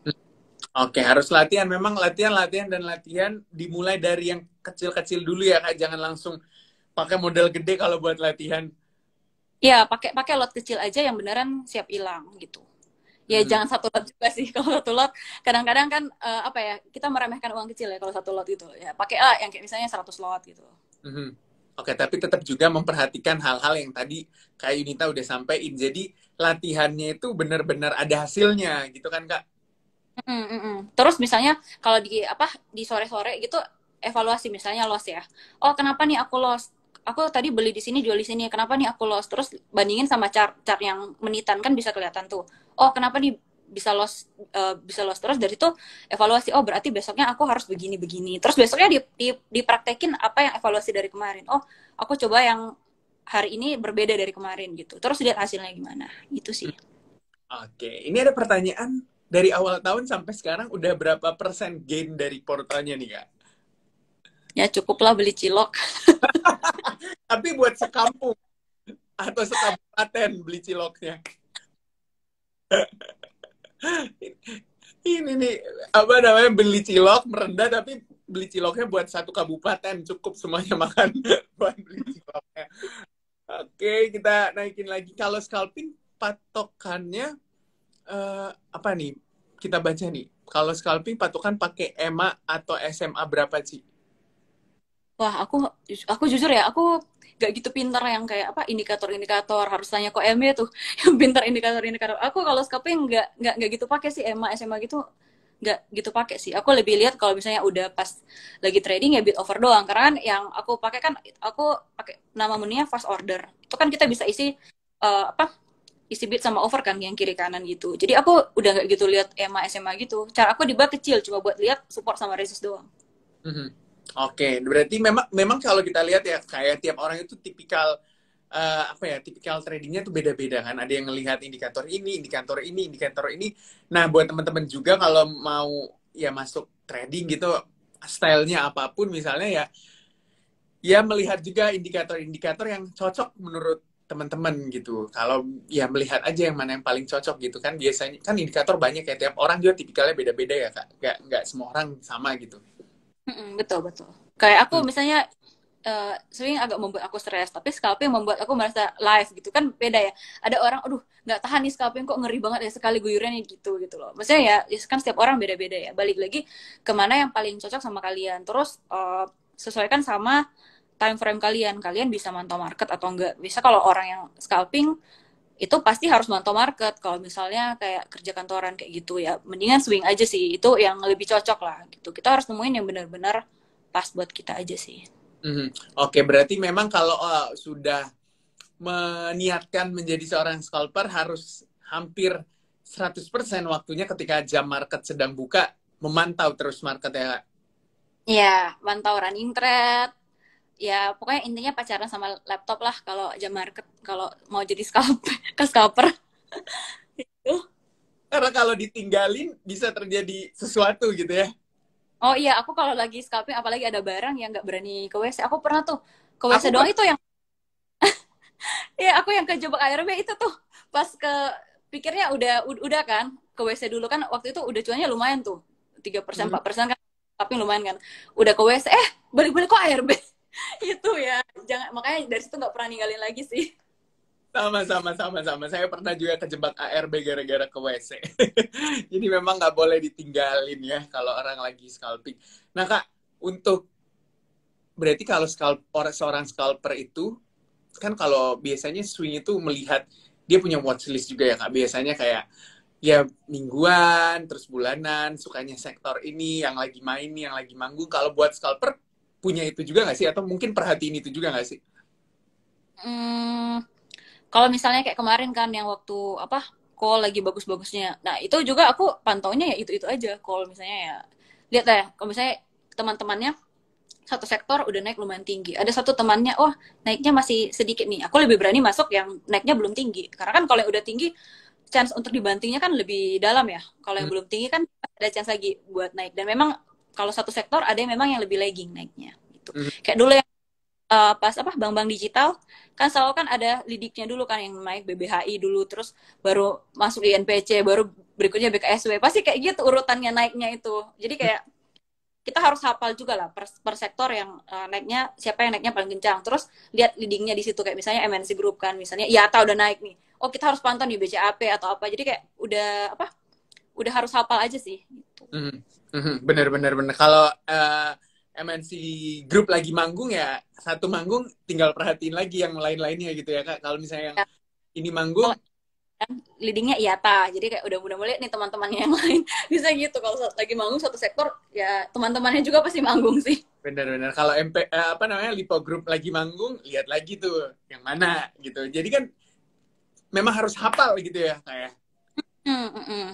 Oke, okay, harus latihan. Memang latihan, latihan, dan latihan dimulai dari yang kecil-kecil dulu ya, Kak. Jangan langsung pakai model gede kalau buat latihan. Ya, pakai pakai lot kecil aja yang beneran siap hilang gitu ya hmm. jangan satu lot juga sih kalau satu lot kadang-kadang kan uh, apa ya kita meremehkan uang kecil ya kalau satu lot itu ya pakai uh, yang kayak misalnya 100 lot gitu hmm. oke okay, tapi tetap juga memperhatikan hal-hal yang tadi kayak Yunita udah sampaikan jadi latihannya itu benar-benar ada hasilnya gitu kan kak hmm, hmm, hmm. Terus misalnya kalau di apa di sore-sore gitu evaluasi misalnya loss ya. Oh kenapa nih aku loss? Aku tadi beli di sini jual di sini. Kenapa nih aku loss? Terus bandingin sama chart chart yang menitan kan bisa kelihatan tuh oh kenapa nih bisa los uh, bisa los terus dari itu evaluasi oh berarti besoknya aku harus begini begini terus besoknya di, di, dipraktekin apa yang evaluasi dari kemarin oh aku coba yang hari ini berbeda dari kemarin gitu terus lihat hasilnya gimana gitu sih oke ini ada pertanyaan dari awal tahun sampai sekarang udah berapa persen gain dari portalnya nih kak ya cukuplah beli cilok tapi buat sekampung atau sekabupaten beli ciloknya ini nih apa namanya beli cilok merendah tapi beli ciloknya buat satu kabupaten cukup semuanya makan buat beli ciloknya oke kita naikin lagi kalau scalping patokannya uh, apa nih kita baca nih kalau scalping patokan pakai EMA atau SMA berapa sih wah aku aku jujur ya aku gak gitu pintar yang kayak apa indikator-indikator harus tanya kok Emi tuh yang pinter indikator-indikator aku kalau scoping nggak nggak nggak gitu pakai sih Emma SMA gitu nggak gitu pakai sih aku lebih lihat kalau misalnya udah pas lagi trading ya bid over doang karena kan yang aku pakai kan aku pakai nama menunya fast order itu kan kita bisa isi uh, apa isi bid sama over kan yang kiri kanan gitu jadi aku udah nggak gitu lihat EMA SMA gitu cara aku dibuat kecil cuma buat lihat support sama resist doang mm -hmm Oke, okay. berarti memang memang kalau kita lihat ya kayak tiap orang itu tipikal uh, apa ya tipikal tradingnya tuh beda-beda kan ada yang melihat indikator ini indikator ini indikator ini nah buat teman-teman juga kalau mau ya masuk trading gitu stylenya apapun misalnya ya ya melihat juga indikator-indikator yang cocok menurut teman-teman gitu kalau ya melihat aja yang mana yang paling cocok gitu kan biasanya kan indikator banyak ya tiap orang juga tipikalnya beda-beda ya kak Gak nggak semua orang sama gitu mm betul betul. Kayak aku hmm. misalnya uh, sering agak membuat aku stres, tapi scalping membuat aku merasa live gitu kan beda ya. Ada orang, aduh nggak tahan nih scalping kok ngeri banget ya sekali guyurannya gitu gitu loh. Maksudnya ya, ya kan setiap orang beda-beda ya. Balik lagi kemana yang paling cocok sama kalian. Terus uh, sesuaikan sama time frame kalian. Kalian bisa mantau market atau enggak. Bisa kalau orang yang scalping itu pasti harus mantau market kalau misalnya kayak kerja kantoran kayak gitu ya mendingan swing aja sih itu yang lebih cocok lah gitu kita harus nemuin yang benar-benar pas buat kita aja sih mm-hmm. oke okay, berarti memang kalau uh, sudah meniatkan menjadi seorang scalper harus hampir 100% waktunya ketika jam market sedang buka memantau terus market ya Iya, mantau running trade, ya pokoknya intinya pacaran sama laptop lah kalau jam market kalau mau jadi scalper ke scalper itu karena kalau ditinggalin bisa terjadi sesuatu gitu ya oh iya aku kalau lagi scalping apalagi ada barang yang nggak berani ke wc aku pernah tuh ke wc aku doang itu yang Iya, aku yang kejebak ARB itu tuh pas ke pikirnya udah udah kan ke WC dulu kan waktu itu udah cuannya lumayan tuh tiga persen hmm. empat persen kan tapi lumayan kan udah ke WC eh balik balik kok ARB itu ya jangan makanya dari situ nggak pernah ninggalin lagi sih sama sama sama sama saya pernah juga kejebak ARB gara-gara ke WC jadi memang nggak boleh ditinggalin ya kalau orang lagi scalping nah kak untuk berarti kalau scalp seorang scalper itu kan kalau biasanya swing itu melihat dia punya watchlist juga ya kak biasanya kayak ya mingguan terus bulanan sukanya sektor ini yang lagi main yang lagi manggung kalau buat scalper punya itu juga nggak sih atau mungkin perhatiin itu juga nggak sih? Hmm, kalau misalnya kayak kemarin kan yang waktu apa call lagi bagus-bagusnya, nah itu juga aku pantaunya ya itu-itu aja call misalnya ya lihat ya kalau misalnya teman-temannya satu sektor udah naik lumayan tinggi. Ada satu temannya, oh naiknya masih sedikit nih. Aku lebih berani masuk yang naiknya belum tinggi. Karena kan kalau yang udah tinggi, chance untuk dibantingnya kan lebih dalam ya. Kalau yang hmm. belum tinggi kan ada chance lagi buat naik. Dan memang kalau satu sektor ada yang memang yang lebih lagging naiknya gitu. Mm -hmm. Kayak dulu yang uh, pas apa bank-bank digital kan selalu kan ada lidiknya dulu kan yang naik BBHI dulu terus baru masuk INPC baru berikutnya BKSW pasti kayak gitu urutannya naiknya itu jadi mhm. kayak kita harus hafal juga lah per, per sektor yang uh, naiknya siapa yang naiknya paling kencang terus lihat leadingnya di situ kayak misalnya MNC Group kan misalnya ya, tahu udah naik nih oh kita harus pantau nih BCAP atau apa jadi kayak udah apa udah harus hafal aja sih gitu. Mm -hmm benar-benar mhm, bener bener bener. Kalau uh, eh, MNC Group lagi manggung ya satu manggung tinggal perhatiin lagi yang lain-lainnya gitu ya kak. Kalau misalnya yang ya. ini manggung oh ya. leadingnya iya, ta jadi kayak udah mudah-mudahan nih teman-temannya yang lain bisa gitu kalau lagi manggung satu sektor ya teman-temannya juga pasti manggung sih benar-benar kalau MP eh, apa namanya Lipo Group lagi manggung lihat lagi tuh yang mana gitu jadi kan memang harus hafal gitu ya kayak ya? mm -mm.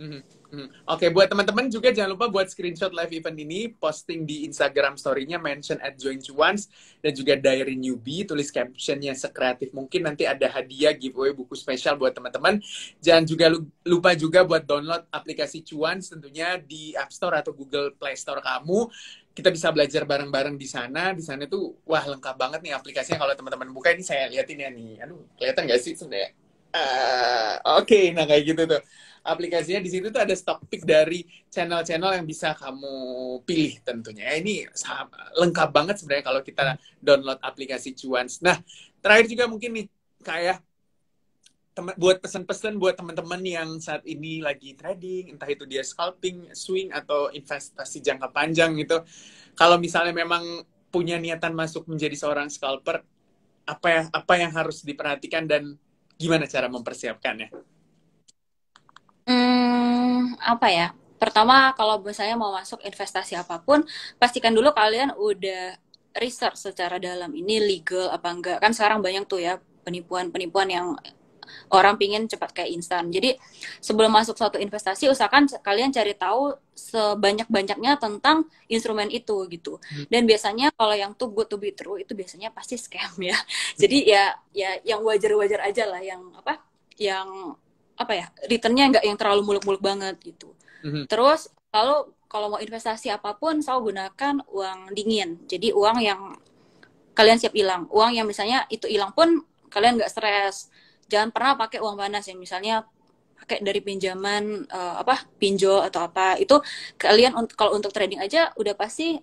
Mm -hmm. Hmm. Oke, okay, buat teman-teman juga jangan lupa buat screenshot live event ini, posting di Instagram story-nya, mention at join Cuans, dan juga diary newbie, tulis captionnya sekreatif mungkin, nanti ada hadiah giveaway buku spesial buat teman-teman. Jangan juga lupa juga buat download aplikasi Cuans tentunya di App Store atau Google Play Store kamu. Kita bisa belajar bareng-bareng di sana. Di sana tuh, wah lengkap banget nih aplikasinya. Kalau teman-teman buka ini saya lihatin ya nih. Aduh, kelihatan nggak sih sebenarnya? Uh, Oke, okay, nah kayak gitu tuh aplikasinya di situ tuh ada stock pick dari channel-channel yang bisa kamu pilih tentunya. Ya, ini sangat, lengkap banget sebenarnya kalau kita download aplikasi Cuans. Nah, terakhir juga mungkin nih kayak ya. buat pesan-pesan buat teman-teman yang saat ini lagi trading, entah itu dia scalping, swing atau investasi jangka panjang gitu. Kalau misalnya memang punya niatan masuk menjadi seorang scalper, apa ya, apa yang harus diperhatikan dan gimana cara mempersiapkannya? Hmm, apa ya? Pertama, kalau misalnya mau masuk investasi apapun, pastikan dulu kalian udah research secara dalam ini legal apa enggak. Kan sekarang banyak tuh ya penipuan-penipuan yang orang pingin cepat kayak instan. Jadi sebelum masuk suatu investasi usahakan kalian cari tahu sebanyak-banyaknya tentang instrumen itu gitu. Hmm. Dan biasanya kalau yang too good to be true itu biasanya pasti scam ya. Hmm. Jadi ya ya yang wajar-wajar aja lah yang apa yang apa ya returnnya nggak yang terlalu muluk-muluk banget gitu mm-hmm. terus kalau kalau mau investasi apapun saya gunakan uang dingin jadi uang yang kalian siap hilang uang yang misalnya itu hilang pun kalian nggak stres jangan pernah pakai uang panas ya misalnya pakai dari pinjaman uh, apa pinjol atau apa itu kalian untuk kalau untuk trading aja udah pasti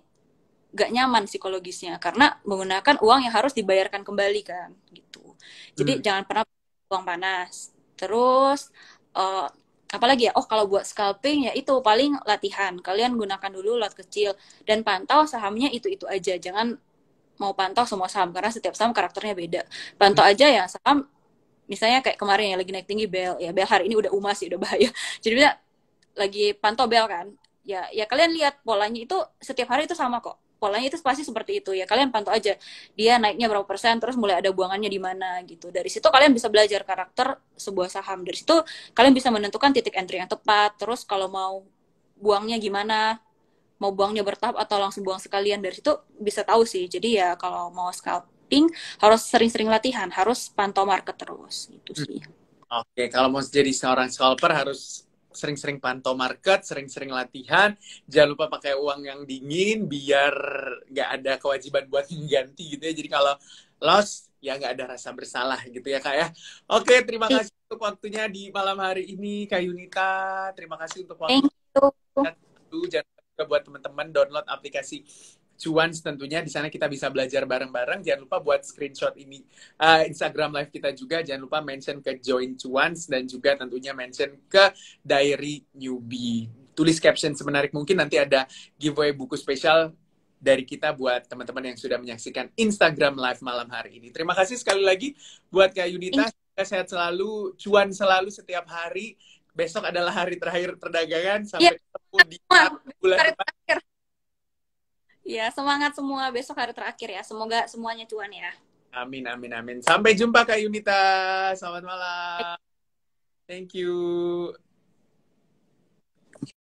nggak nyaman psikologisnya karena menggunakan uang yang harus dibayarkan kembali kan gitu jadi hmm. jangan pernah uang panas Terus uh, eh, apalagi ya oh kalau buat scalping ya itu paling latihan kalian gunakan dulu lot kecil dan pantau sahamnya itu itu aja jangan mau pantau semua saham karena setiap saham karakternya beda pantau aja ya saham misalnya kayak kemarin yang lagi naik tinggi bel ya bel hari ini udah umas sih udah bahaya jadi bisa lagi pantau bel kan ya ya kalian lihat polanya itu setiap hari itu sama kok polanya itu pasti seperti itu ya kalian pantau aja dia naiknya berapa persen terus mulai ada buangannya di mana gitu dari situ kalian bisa belajar karakter sebuah saham dari situ kalian bisa menentukan titik entry yang tepat terus kalau mau buangnya gimana mau buangnya bertahap atau langsung buang sekalian dari situ bisa tahu sih jadi ya kalau mau scalping harus sering-sering latihan harus pantau market terus gitu sih hmm. oke kalau mau jadi seorang scalper harus sering-sering pantau market, sering-sering latihan, jangan lupa pakai uang yang dingin biar nggak ada kewajiban buat mengganti gitu ya. Jadi kalau loss ya nggak ada rasa bersalah gitu ya kak ya. Oke terima iya. kasih untuk waktunya di malam hari ini kak Yunita. Terima kasih untuk waktu. Thank you. Jangan lupa buat teman-teman download aplikasi cuan tentunya di sana kita bisa belajar bareng-bareng jangan lupa buat screenshot ini uh, Instagram live kita juga jangan lupa mention ke join Cuan dan juga tentunya mention ke diary newbie tulis caption semenarik mungkin nanti ada giveaway buku spesial dari kita buat teman-teman yang sudah menyaksikan Instagram live malam hari ini terima kasih sekali lagi buat Kak Yunita sehat selalu cuan selalu setiap hari besok adalah hari terakhir perdagangan sampai ya. ketemu di bulan depan Ya, semangat semua besok hari terakhir ya. Semoga semuanya cuan ya. Amin, amin, amin. Sampai jumpa Kak Yunita. Selamat malam. Thank you.